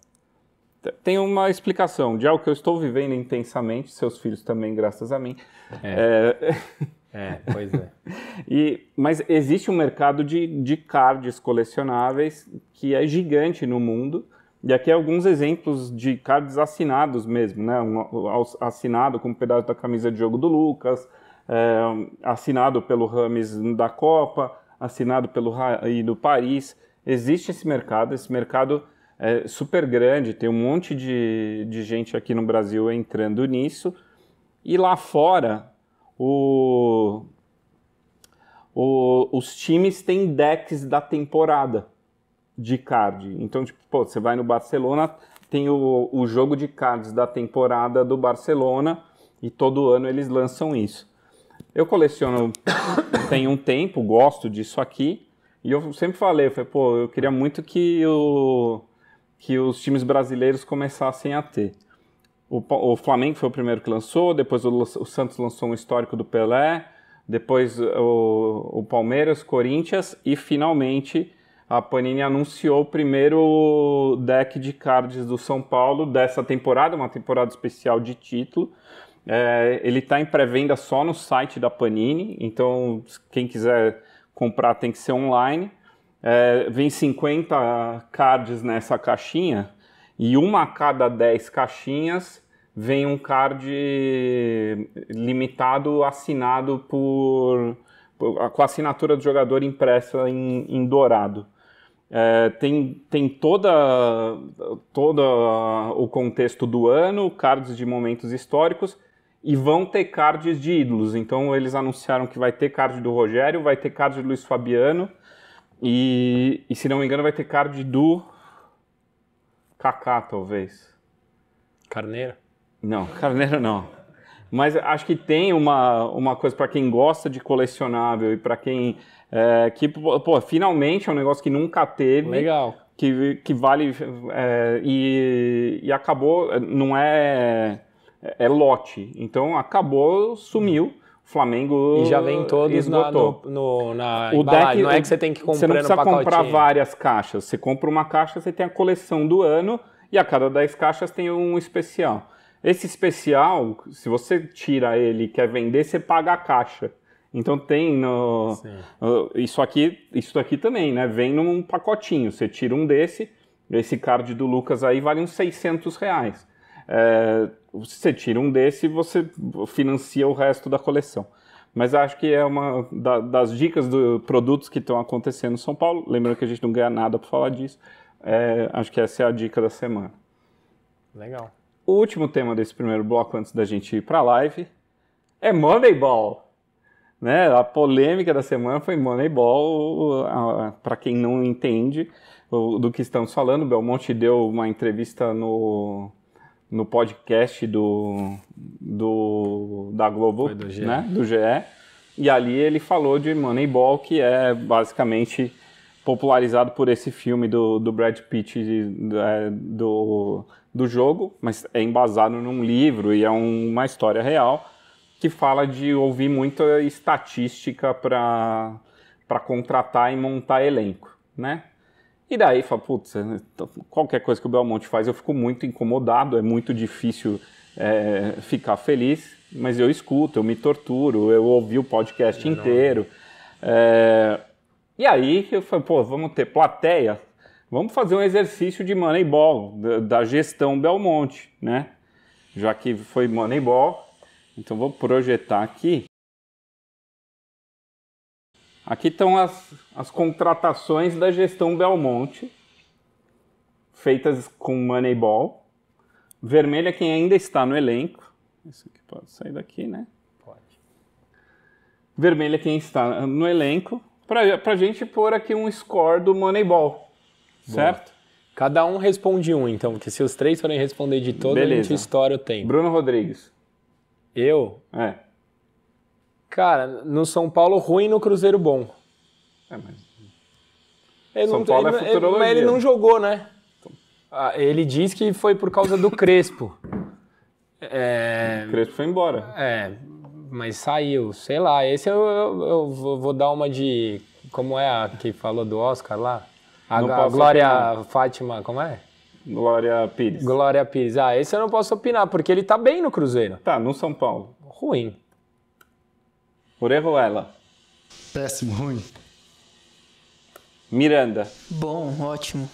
tem uma explicação de algo que eu estou vivendo intensamente, seus filhos também, graças a mim. É, é... é pois é. e, mas existe um mercado de, de cards colecionáveis que é gigante no mundo. E aqui é alguns exemplos de cards assinados mesmo, né? Um, assinado com um pedaço da camisa de jogo do Lucas, é, assinado pelo Rames da Copa, assinado pelo e do Paris. Existe esse mercado, esse mercado é super grande, tem um monte de, de gente aqui no Brasil entrando nisso. E lá fora, o, o, os times têm decks da temporada de card. Então, tipo, pô, você vai no Barcelona, tem o, o jogo de cards da temporada do Barcelona e todo ano eles lançam isso. Eu coleciono tem um tempo, gosto disso aqui. E eu sempre falei, eu falei, pô, eu queria muito que, o, que os times brasileiros começassem a ter. O, o Flamengo foi o primeiro que lançou, depois o, o Santos lançou um histórico do Pelé, depois o, o Palmeiras, Corinthians e finalmente a Panini anunciou o primeiro deck de cards do São Paulo dessa temporada, uma temporada especial de título. É, ele está em pré-venda só no site da Panini, então quem quiser comprar tem que ser online. É, vem 50 cards nessa caixinha e uma a cada 10 caixinhas vem um card limitado assinado por, por com a assinatura do jogador impressa em, em dourado. É, tem, tem toda, todo o contexto do ano, cards de momentos históricos e vão ter cards de ídolos. Então eles anunciaram que vai ter card do Rogério, vai ter card do Luiz Fabiano e, e se não me engano vai ter card do Kaká, talvez. Carneiro? Não, Carneiro não. Mas acho que tem uma, uma coisa para quem gosta de colecionável e para quem é, que pô, finalmente é um negócio que nunca teve. Legal. Que, que vale é, e, e acabou, não é é, é, lote. Então acabou, sumiu. O Flamengo e já vem todos esgotou. na, no, no, na o deck, não é que você tem que comprar Você não precisa comprar várias caixas. Você compra uma caixa, você tem a coleção do ano e a cada 10 caixas tem um especial. Esse especial, se você tira ele e quer vender, você paga a caixa. Então tem no, isso aqui, isso aqui também, né? Vem num pacotinho. Você tira um desse, esse card do Lucas aí vale uns 600 reais. É, você tira um desse e você financia o resto da coleção. Mas acho que é uma da, das dicas dos produtos que estão acontecendo em São Paulo. Lembrando que a gente não ganha nada para falar disso. É, acho que essa é a dica da semana. Legal. O último tema desse primeiro bloco, antes da gente ir para a live, é Moneyball. Né? A polêmica da semana foi Moneyball. Para quem não entende do que estamos falando, Belmonte deu uma entrevista no no podcast do, do da Globo, do GE. né? Do GE. E ali ele falou de Moneyball, que é basicamente popularizado por esse filme do, do Brad Pitt do, do jogo, mas é embasado num livro e é um, uma história real que fala de ouvir muita estatística para contratar e montar elenco, né? E daí fala, putz, é, então, qualquer coisa que o Belmonte faz eu fico muito incomodado, é muito difícil é, ficar feliz, mas eu escuto, eu me torturo, eu ouvi o podcast inteiro. É, e aí eu falei, pô, vamos ter plateia, vamos fazer um exercício de Moneyball, da, da gestão Belmonte, né? Já que foi Moneyball, então vou projetar aqui Aqui estão as, as contratações da gestão Belmonte, feitas com Moneyball. Vermelho é quem ainda está no elenco. Isso aqui pode sair daqui, né? Pode. Vermelho é quem está no elenco. Para a gente pôr aqui um score do Moneyball, Boa. certo? Cada um responde um, então, porque se os três forem responder de todo, Beleza. a gente estoura o tempo. Bruno Rodrigues. Eu? É. Cara, no São Paulo ruim no Cruzeiro bom. É, mas. Ele São não, Paulo é ele, é futurologia. Mas ele não jogou, né? Então. Ah, ele diz que foi por causa do Crespo. É... O Crespo foi embora. É, mas saiu. Sei lá, esse eu, eu, eu vou dar uma de. Como é a que falou do Oscar lá? A, a Glória Fátima, como é? Glória Pires. Glória Pires. Ah, esse eu não posso opinar, porque ele tá bem no Cruzeiro. Tá, no São Paulo. Ruim. Por erro, ela. Péssimo, ruim. Miranda. Bom, ótimo.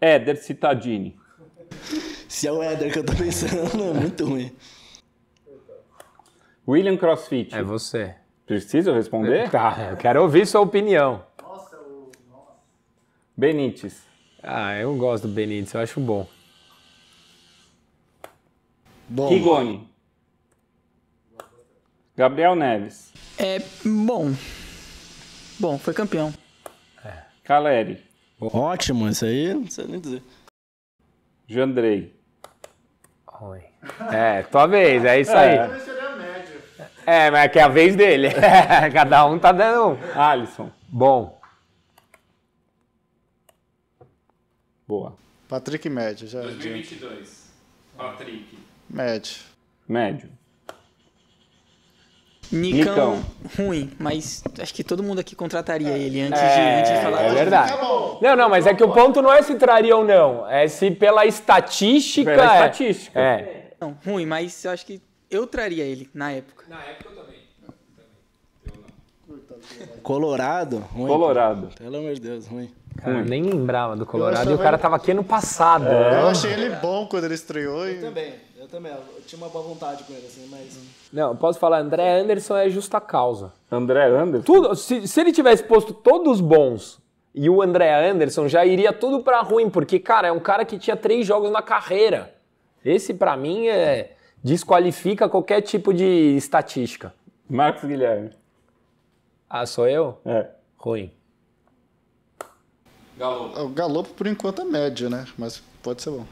Éder Citadini. Se é o Éder que eu tô pensando, é muito ruim. William Crossfit. É você. Preciso responder? É, tá, eu quero ouvir sua opinião. Nossa, o... Benítez. Ah, eu gosto do Benítez, eu acho bom. bom. Rigoni. Gabriel Neves. É bom. Bom, foi campeão. É. Caleri. Ótimo, isso aí não sei nem dizer. Jandrei. Oi. É, tua vez, é isso é. aí. É, mas é que é a vez dele. Cada um tá dando um. Alisson. Bom. Boa. Patrick médio, já. 2022. Patrick. Médio. Médio. Nicão, Nicão, ruim, mas acho que todo mundo aqui contrataria é. ele antes, é, de, antes de falar. É verdade. Tá não, não, mas é que o ponto não é se traria ou não, é se pela estatística. Pela é. estatística. É. Não, ruim, mas eu acho que eu traria ele na época. Na época eu também. Colorado? Ruim. Colorado. Pelo amor de Deus, ruim. Cara, nem lembrava do Colorado e o cara ele... tava aqui no passado. É. Eu achei ele bom quando ele estreou. Eu e... também também, eu tinha uma boa vontade com ele, assim, mas. Não, posso falar, André Anderson é justa causa. André Anderson? Tudo, se, se ele tivesse posto todos bons e o André Anderson, já iria tudo pra ruim, porque, cara, é um cara que tinha três jogos na carreira. Esse, para mim, é desqualifica qualquer tipo de estatística. Marcos Guilherme. Ah, sou eu? É. Ruim. Galo. O Galopo, por enquanto, é médio, né? Mas pode ser bom.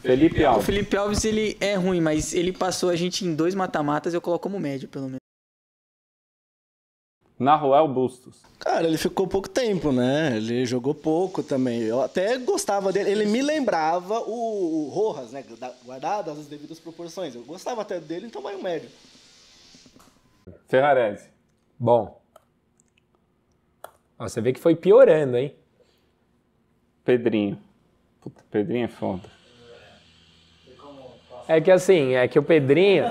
Felipe Alves. O Felipe Alves ele é ruim, mas ele passou a gente em dois mata-matas, eu coloco como médio, pelo menos. Naruel Bustos. Cara, ele ficou pouco tempo, né? Ele jogou pouco também. Eu até gostava dele. Ele me lembrava o Rojas, né? Guardado as devidas proporções. Eu gostava até dele, então vai o médio. Ferrarese. Bom. você vê que foi piorando, hein? Pedrinho. Puta, Pedrinho é foda. É que assim, é que o Pedrinho,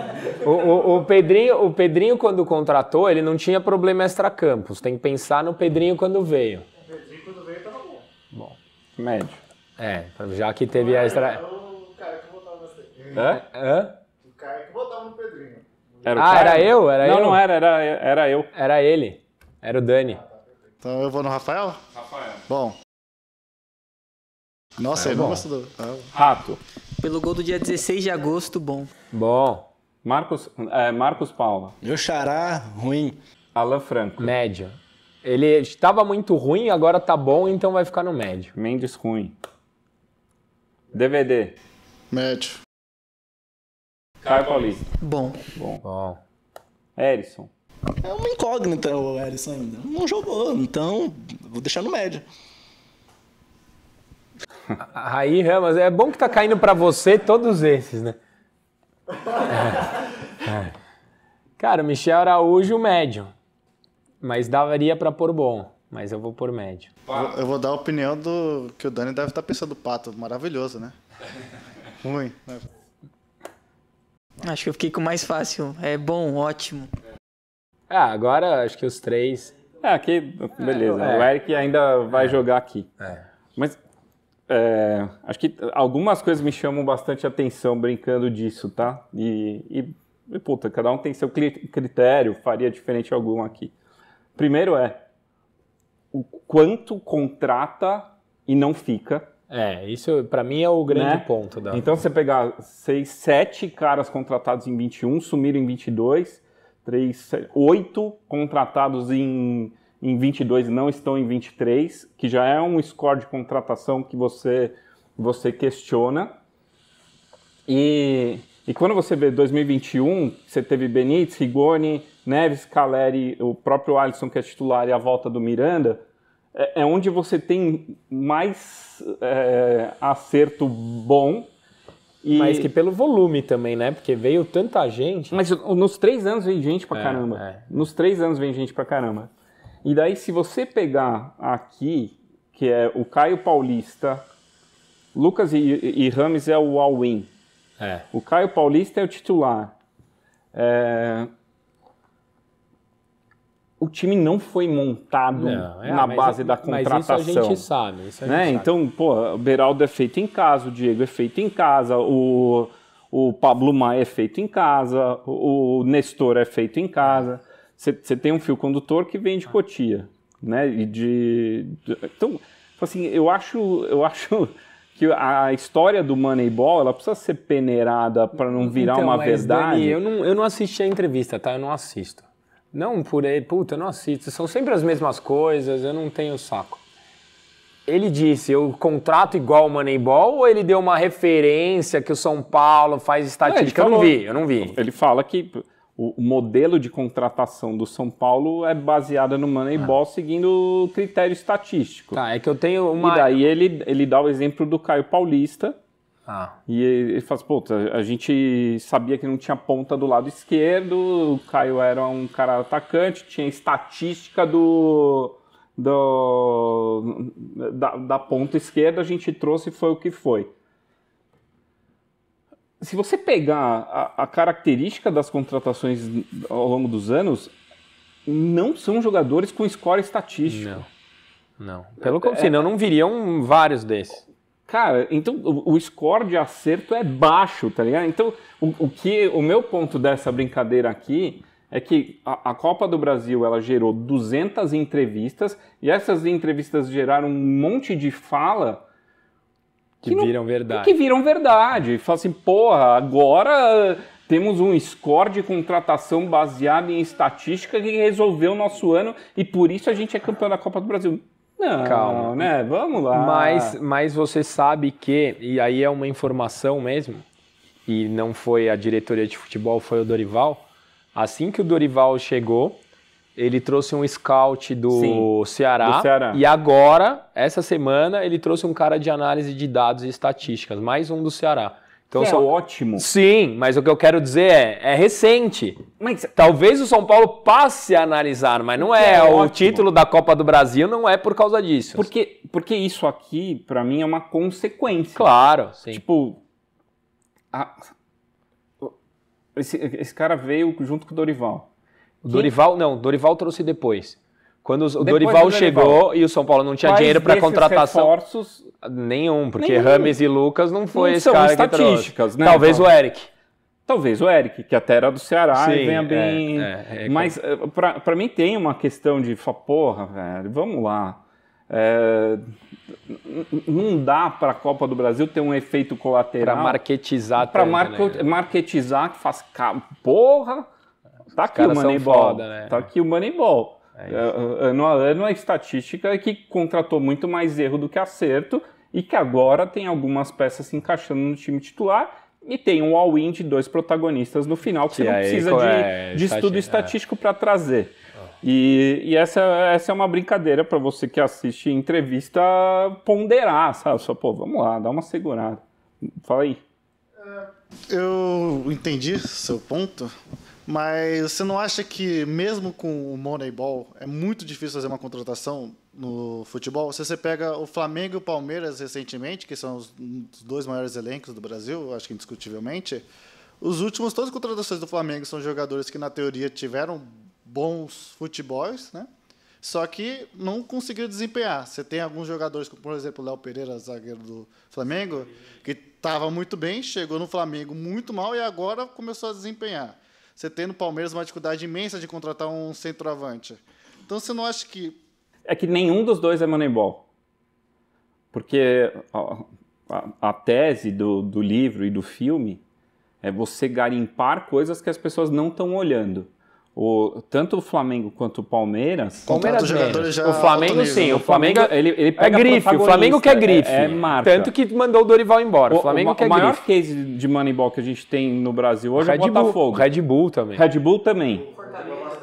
o, o, o, Pedrinho, o Pedrinho quando contratou, ele não tinha problema extra-campos. Tem que pensar no Pedrinho quando veio. O Pedrinho quando veio tava bom. Bom, médio. É, então já que teve a extra... Era é o cara que votava no Hã? Hã? O cara que votava no Pedrinho. Era ah, era eu? Era não, eu? não era, era, era eu. Era ele. Era o Dani. Ah, tá, então eu vou no Rafael? Rafael. Bom. Nossa, é bom. não do. Ah. Rato. Pelo gol do dia 16 de agosto, bom. Bom. Marcos, é, Marcos Paula. Meu xará, ruim. Alan Franco. Média. Ele estava muito ruim, agora tá bom, então vai ficar no médio. Mendes ruim. DVD. Médio. Caio Paulista. Bom. Bom. Bom. Erison. É uma incógnita o Erison ainda. Não jogou, então vou deixar no médio. Aí, mas é bom que tá caindo para você todos esses, né? É. É. Cara, Michel Araújo, médio. Mas daria para pôr bom, mas eu vou pôr médio. Eu vou dar a opinião do que o Dani deve estar tá pensando, Pato, maravilhoso, né? Ruim. Né? Acho que eu fiquei com o mais fácil. É bom, ótimo. Ah, agora acho que os três. É, aqui, beleza. É, o é. Eric ainda vai é. jogar aqui. Mas é, acho que algumas coisas me chamam bastante atenção brincando disso, tá? E, e, e puta, cada um tem seu critério, faria diferente algum aqui. Primeiro é o quanto contrata e não fica. É, isso para mim é o grande né? ponto da. Então você pegar seis, sete caras contratados em 21, sumiram em 22, três, oito contratados em em 22 não estão em 23, que já é um score de contratação que você, você questiona. E, e quando você vê 2021, você teve Benítez, Rigoni, Neves, Caleri, o próprio Alisson que é titular e a volta do Miranda, é, é onde você tem mais é, acerto bom e... Mas que pelo volume também, né? Porque veio tanta gente. Mas nos três anos vem gente pra é, caramba. É. Nos três anos vem gente pra caramba. E daí, se você pegar aqui, que é o Caio Paulista, Lucas e, e, Rames é o all-in. É. O Caio Paulista é o titular. É... O time não foi montado não, é, na base é, da contratação. Mas isso a gente sabe. A né? gente né? sabe. Então, pô, o Beraldo é feito em casa, o Diego é feito em casa, o, o Pablo Maia é feito em casa, o, o Nestor é feito em casa você tem um fio condutor que vem de ah. Cotia, né? E de, de então, assim, eu acho, eu acho que a história do Moneyball ela precisa ser peneirada para não virar então, uma verdade. Dani, eu não, eu não assisti a entrevista, tá? Eu não assisto. Não por aí, puta, eu não assisto. São sempre as mesmas coisas. Eu não tenho saco. Ele disse, eu contrato igual o Moneyball ou ele deu uma referência que o São Paulo faz estatística? Não, eu não vi, eu não vi. Ele fala que o, o modelo de contratação do São Paulo é baseado no Moneyball ah. seguindo critério estatístico. Tá, é que eu tenho uma. E daí ele, ele dá o exemplo do Caio Paulista. Ah. E ele fala assim, pô, a gente sabia que não tinha ponta do lado esquerdo, o Caio era um cara atacante, tinha estatística do, do da, da ponta esquerda, a gente trouxe e foi o que foi se você pegar a, a, característica das contratações ao longo dos anos, não são jogadores com score estatístico. Não. Não. Pelo contrário, é, senão não viriam vários desses. Cara, então o, o, score de acerto é baixo, tá ligado? Então, o, o, que o meu ponto dessa brincadeira aqui é que a, a Copa do Brasil ela gerou 200 entrevistas e essas entrevistas geraram um monte de fala que, que não, viram verdade. Que viram verdade. E falam assim, porra, agora eh, temos um score de contratação baseado em estatística que resolveu o nosso ano e por isso a gente é campeão da Copa do Brasil. Não, Calma. né? Vamos lá. Mas, mas você sabe que, e aí é uma informação mesmo, e não foi a diretoria de futebol, foi o Dorival. Assim que o Dorival chegou, ele trouxe um scout do, Sim, Ceará, do, Ceará, E agora, essa semana, ele trouxe um cara de análise de dados e estatísticas, mais um do Ceará. Então, que é só... é ótimo. Sim, mas o que eu quero dizer é, é recente. Mas... Talvez o São Paulo passe a analisar, mas não é. é o título da Copa do Brasil não é por causa disso. Porque, porque isso aqui, para mim, é uma consequência. Claro, sim. Tipo, a... esse, esse cara veio junto com o Dorival. O Dorival, não, Dorival trouxe depois. Quando o depois Dorival, chegou e o São Paulo não tinha Quais dinheiro para contratação. Reforços? Nenhum, porque Nenhum. Rames e Lucas não foi não esse são cara estatísticas, né? Talvez então, o Eric. Talvez o Eric, que até era do Ceará Sim, e venha é, bem. É, é, é, Mas eh, para mim tem uma questão de, porra, velho, vamos lá. É, não dá para a Copa do Brasil ter um efeito colateral. Para marketizar. Para né? marketizar, que faz. Porra! Tá aqui o Moneyball. Foda, né? Tá aqui o Moneyball. É ano a ano, a estatística que contratou muito mais erro do que acerto e que agora tem algumas peças se encaixando no time titular e tem um all-in de dois protagonistas no final que, que você não aí, precisa de, é, de estudo é. estatístico para trazer. Oh. E, e, essa, essa é uma brincadeira para você que assiste entrevista ponderar, sabe? Só, pô, vamos lá, dá uma segurada. Fala aí. Eu entendi seu ponto. Mas você não acha que, mesmo com o Moneyball, é muito difícil fazer uma contratação no futebol? Se você pega o Flamengo e o Palmeiras recentemente, que são os dois maiores elencos do Brasil, acho que indiscutivelmente, os últimos, todas as contratações do Flamengo são jogadores que, na teoria, tiveram bons futebols, né? só que não conseguiu desempenhar. Você tem alguns jogadores, como por exemplo o Léo Pereira, zagueiro do Flamengo, que estava muito bem, chegou no Flamengo muito mal e agora começou a desempenhar você tem no Palmeiras uma dificuldade imensa de contratar um centroavante. Então você não acha que. É que nenhum dos dois é Moneyball. Porque a, a, a tese do, do livro e do filme é você garimpar coisas que as pessoas não estão olhando. O, tanto o Flamengo quanto o Palmeiras. Palmeiras já o Flamengo sim, o Flamengo, ele, ele é pega é grife, o Flamengo quer é é, grife. É, é marca. Tanto que mandou o Dorival embora. O, o Flamengo o, quer o maior grife. case de Moneyball que a gente tem no Brasil hoje Red é o Botafogo. Bull, Red Bull também. Red Bull também. Fortaleza,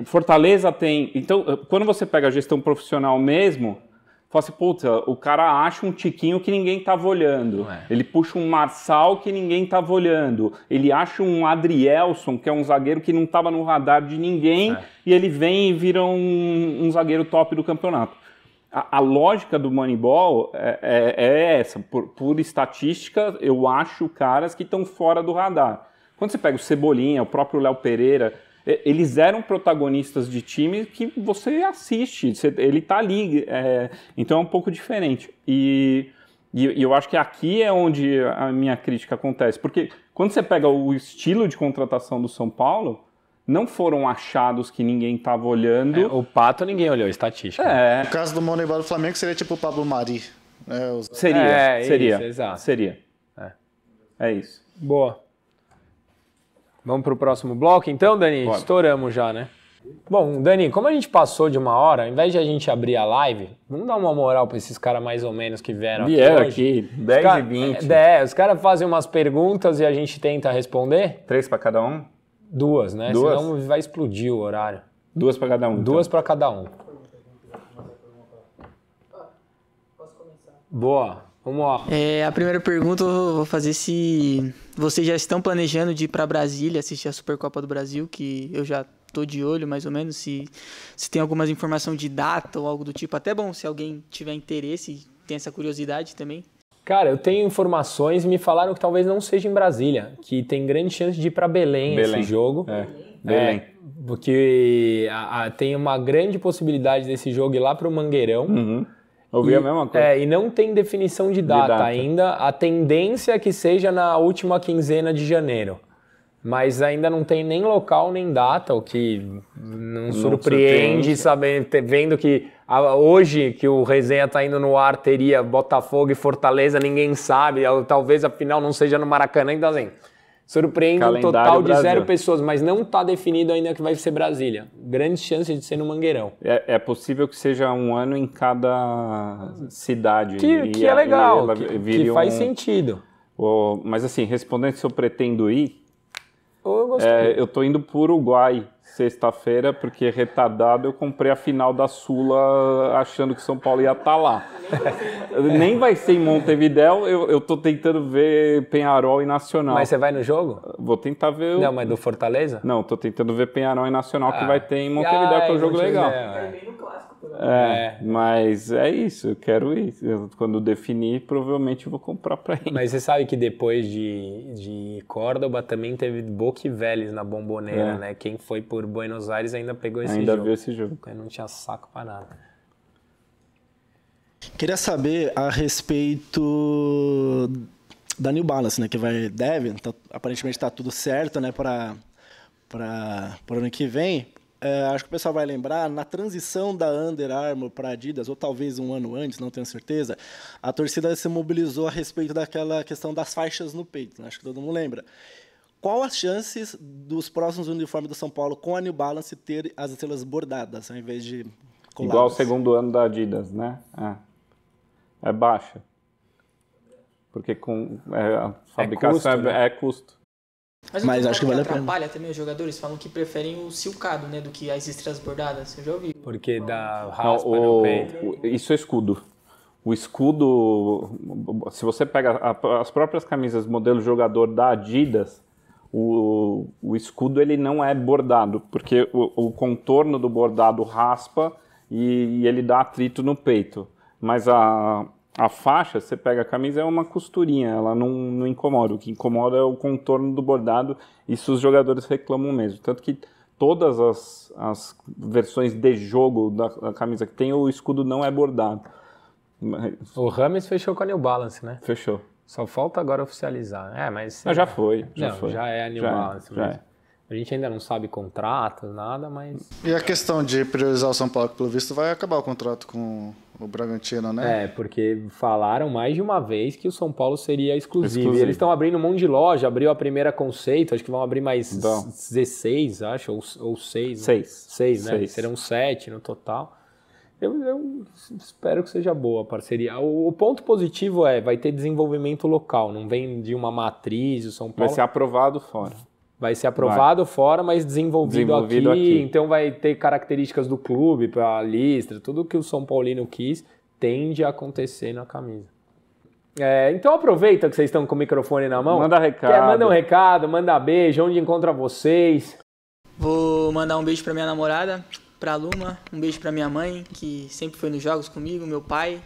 é. Fortaleza tem. Então, quando você pega a gestão profissional mesmo, fala assim, puta, o cara acha um tiquinho que ninguém tava olhando. É. Ele puxa um Marçal que ninguém tava olhando. Ele acha um Adrielson, que é um zagueiro que não tava no radar de ninguém, é. e ele vem e vira um, um zagueiro top do campeonato. A, a lógica do Moneyball é, é, é essa. Por, por, estatística, eu acho caras que estão fora do radar. Quando você pega o Cebolinha, o próprio Léo Pereira, é, eles eram protagonistas de times que você assiste, você, ele tá ali, é, então é um pouco diferente. E, e, e, eu acho que aqui é onde a minha crítica acontece, porque quando você pega o estilo de contratação do São Paulo, não foram achados que ninguém estava olhando. É, o Pato ninguém olhou, estatística. É. No caso do Moneyball do Flamengo seria tipo o Pablo Mari. Né? Os... Seria, é, seria, isso, seria. Exato. Seria. É, é isso. Boa. Vamos para o próximo bloco então, Dani? Bora. Estouramos já, né? Bom, Dani, como a gente passou de uma hora, ao invés de a gente abrir a live, vamos dar uma moral para esses caras mais ou menos que vieram aqui. Vieram aqui, 10 cara, e 20. É, é, os caras fazem umas perguntas e a gente tenta responder. Três para cada um? Duas, né? Duas? Senão vai explodir o horário. Duas para cada um. Então. Duas para cada um. Boa, vamos lá. É, a primeira pergunta eu vou fazer se vocês já estão planejando de ir para Brasília assistir a Supercopa do Brasil, que eu já tô de olho mais ou menos se se tem alguma informação de data ou algo do tipo. Até bom se alguém tiver interesse, tem essa curiosidade também. Cara, eu tenho informações, me falaram que talvez não seja em Brasília, que tem grande chance de ir para Belém, Belém, esse jogo. É. Belém. É, porque a, a, tem uma grande possibilidade desse jogo ir lá para o Mangueirão. Uhum. Ouvi e, a mesma coisa. É, e não tem definição de data, de data, ainda. A tendência é que seja na última quinzena de janeiro. Mas ainda não tem nem local nem data, o que não, não surpreende, surpreende. Sabendo, vendo que hoje que o resenha está indo no ar, teria Botafogo e Fortaleza, ninguém sabe, talvez a final não seja no Maracanã, então assim, Surpreende um total de zero pessoas, mas não está definido ainda que vai ser Brasília. Grandes chances de ser no Mangueirão. É, é possível que seja um ano em cada cidade. Que, que é legal, que, que, faz um... sentido. mas assim, respondendo se eu pretendo ir, eu estou é, indo para o Uruguai sexta-feira, porque retardado eu comprei a final da Sula achando que São Paulo ia estar tá lá. Nem vai ser em Montevidéu, eu, eu tô tentando ver Penharol e Nacional. Mas você vai no jogo? Vou tentar ver. O... Não, mas do Fortaleza? Não, tô tentando ver Penharol e Nacional ah. que vai ter em Montevidéu, ah, que é um é, jogo então, legal. É, é, é, mas é isso, eu quero ir. Eu, quando definir, provavelmente vou comprar pra ele. Mas você sabe que depois de, de Córdoba também teve Boca e Vélez na bomboneira, é. né? Quem foi por por Buenos Aires ainda pegou esse ainda jogo. Ainda viu esse jogo. Eu não tinha saco para nada. Queria saber a respeito da New Balance, né? Que vai deve, tá, aparentemente está tudo certo, né? Para para o ano que vem. É, acho que o pessoal vai lembrar, na transição da Under Armour para Adidas, ou talvez um ano antes, não tenho certeza, a torcida se mobilizou a respeito daquela questão das faixas no peito. Né? Acho que todo mundo lembra. Qual as chances dos próximos uniformes do São Paulo com a New Balance ter as estrelas bordadas ao invés de coladas? Igual o segundo ano da Adidas, né? É, é baixa. Porque com, é, a fabricação é custo. É, né? É custo. Mas, Mas acho que, que vale a pena. atrapalha também os jogadores, falam que preferem o silcado, né, do que as estrelas bordadas, eu já ouvi. Porque dá raspa o, o, Isso é escudo. O escudo, se você pega as próprias camisas modelo jogador da Adidas, o, o escudo ele não é bordado, porque o, o contorno do bordado raspa e, e, ele dá atrito no peito. Mas a, a faixa, você pega a camisa, é uma costurinha, ela não, não incomoda. O que incomoda é o contorno do bordado, isso os jogadores reclamam mesmo. Tanto que todas as, as versões de jogo da, da camisa que tem, o escudo não é bordado. Mas... O Rames fechou com a New Balance, né? Fechou. Só falta agora oficializar. É, mas. já foi. Já, não, foi. já é animal. Já, é, assim, já é. A gente ainda não sabe contrato, nada, mas. E a questão de priorizar o São Paulo, que pelo visto, vai acabar o contrato com o Bragantino, né? É, porque falaram mais de uma vez que o São Paulo seria exclusivo. exclusivo. eles estão abrindo um monte de loja, abriu a primeira conceito, acho que vão abrir mais então. 16, acho, ou, ou 6. 6. 6, né? Seis. Serão 7 no total. Eu, eu, espero que seja boa a parceria. O, o, ponto positivo é, vai ter desenvolvimento local, não vem de uma matriz, o São Paulo. Vai ser aprovado fora. Vai ser aprovado vai. fora, mas desenvolvido, desenvolvido aqui, aqui, Então vai ter características do clube, para listra, tudo que o São Paulino quis tende a acontecer na camisa. É, então aproveita que vocês estão com o microfone na mão. Manda recado. Quer, manda um recado, manda beijo, onde encontra vocês. Vou mandar um beijo para minha namorada, para a Luma, um beijo para minha mãe, que sempre foi nos jogos comigo, meu pai.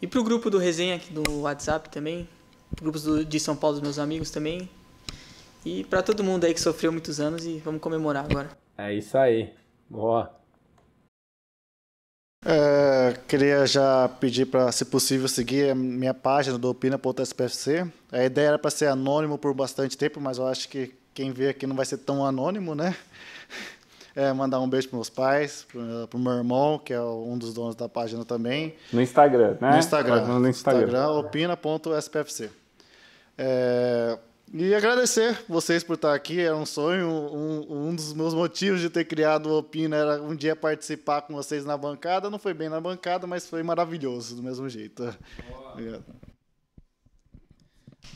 E para o grupo do resenha aqui do WhatsApp também, grupos do, de São Paulo dos meus amigos também. E para todo mundo aí que sofreu muitos anos e vamos comemorar agora. É isso aí. Boa. É, queria já pedir para, se possível, seguir a minha página do opina.spfc. A ideia era para ser anônimo por bastante tempo, mas eu acho que quem vê aqui não vai ser tão anônimo, né? É, mandar um beijo para meus pais, para o meu irmão, que é um dos donos da página também. No Instagram, né? No Instagram. Tá, no Instagram, Instagram opina.spfc. É, e agradecer vocês por estar aqui, era um sonho, um, um dos meus motivos de ter criado o Opina era um dia participar com vocês na bancada, não foi bem na bancada, mas foi maravilhoso do mesmo jeito. Boa. Obrigado.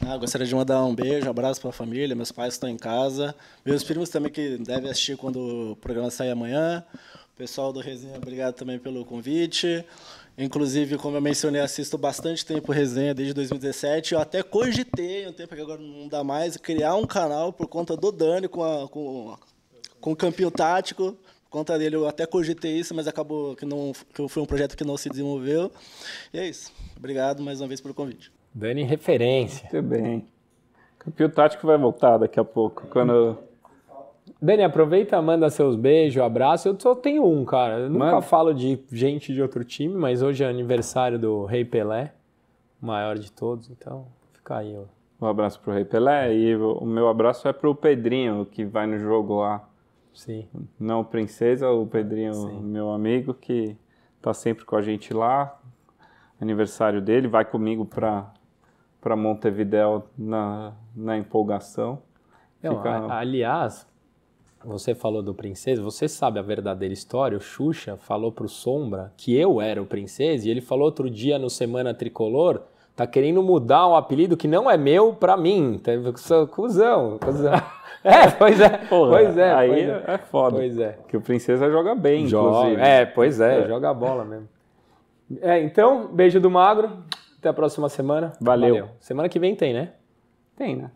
Ah, gostaria de mandar um beijo, um abraço para a família, meus pais estão em casa, meus primos também que devem assistir quando o programa sair amanhã. Pessoal do Resenha, obrigado também pelo convite. Inclusive, como eu mencionei, assisto bastante tempo resenha desde 2017. Eu até cogitei, um tempo que agora não dá mais, criar um canal por conta do Dani com, a, com, com o campeão tático. Por conta dele, eu até cogitei isso, mas acabou que não que foi um projeto que não se desenvolveu. E é isso. Obrigado mais uma vez pelo convite. Dani referência. Muito bem. O campeão tático vai voltar daqui a pouco, quando... Dani, aproveita, manda seus beijos, abraço. Eu só tenho um, cara. Eu nunca manda. falo de gente de outro time, mas hoje é aniversário do Rei Pelé, o maior de todos, então fica aí. Ó. Um abraço pro Rei Pelé e o meu abraço é pro Pedrinho, que vai no jogo lá. Sim. Não, o Princesa, o Pedrinho, Sim. meu amigo, que tá sempre com a gente lá. Aniversário dele, vai comigo pra para Montevidéu na, na empolgação. Não, Fica... a, aliás, você falou do Princesa, você sabe a verdadeira história? O Xuxa falou para o Sombra que eu era o Princesa e ele falou outro dia no Semana Tricolor tá querendo mudar um apelido que não é meu para mim. Tá, cusão, cusão. É, pois é. Porra, pois é. Aí pois é. é. foda. Pois é. Que o Princesa joga bem, joga, inclusive. É, pois é, é. joga bola mesmo. É, então, beijo do magro. Até a próxima semana. Valeu. Valeu. Semana que vem tem, né? Tem, né?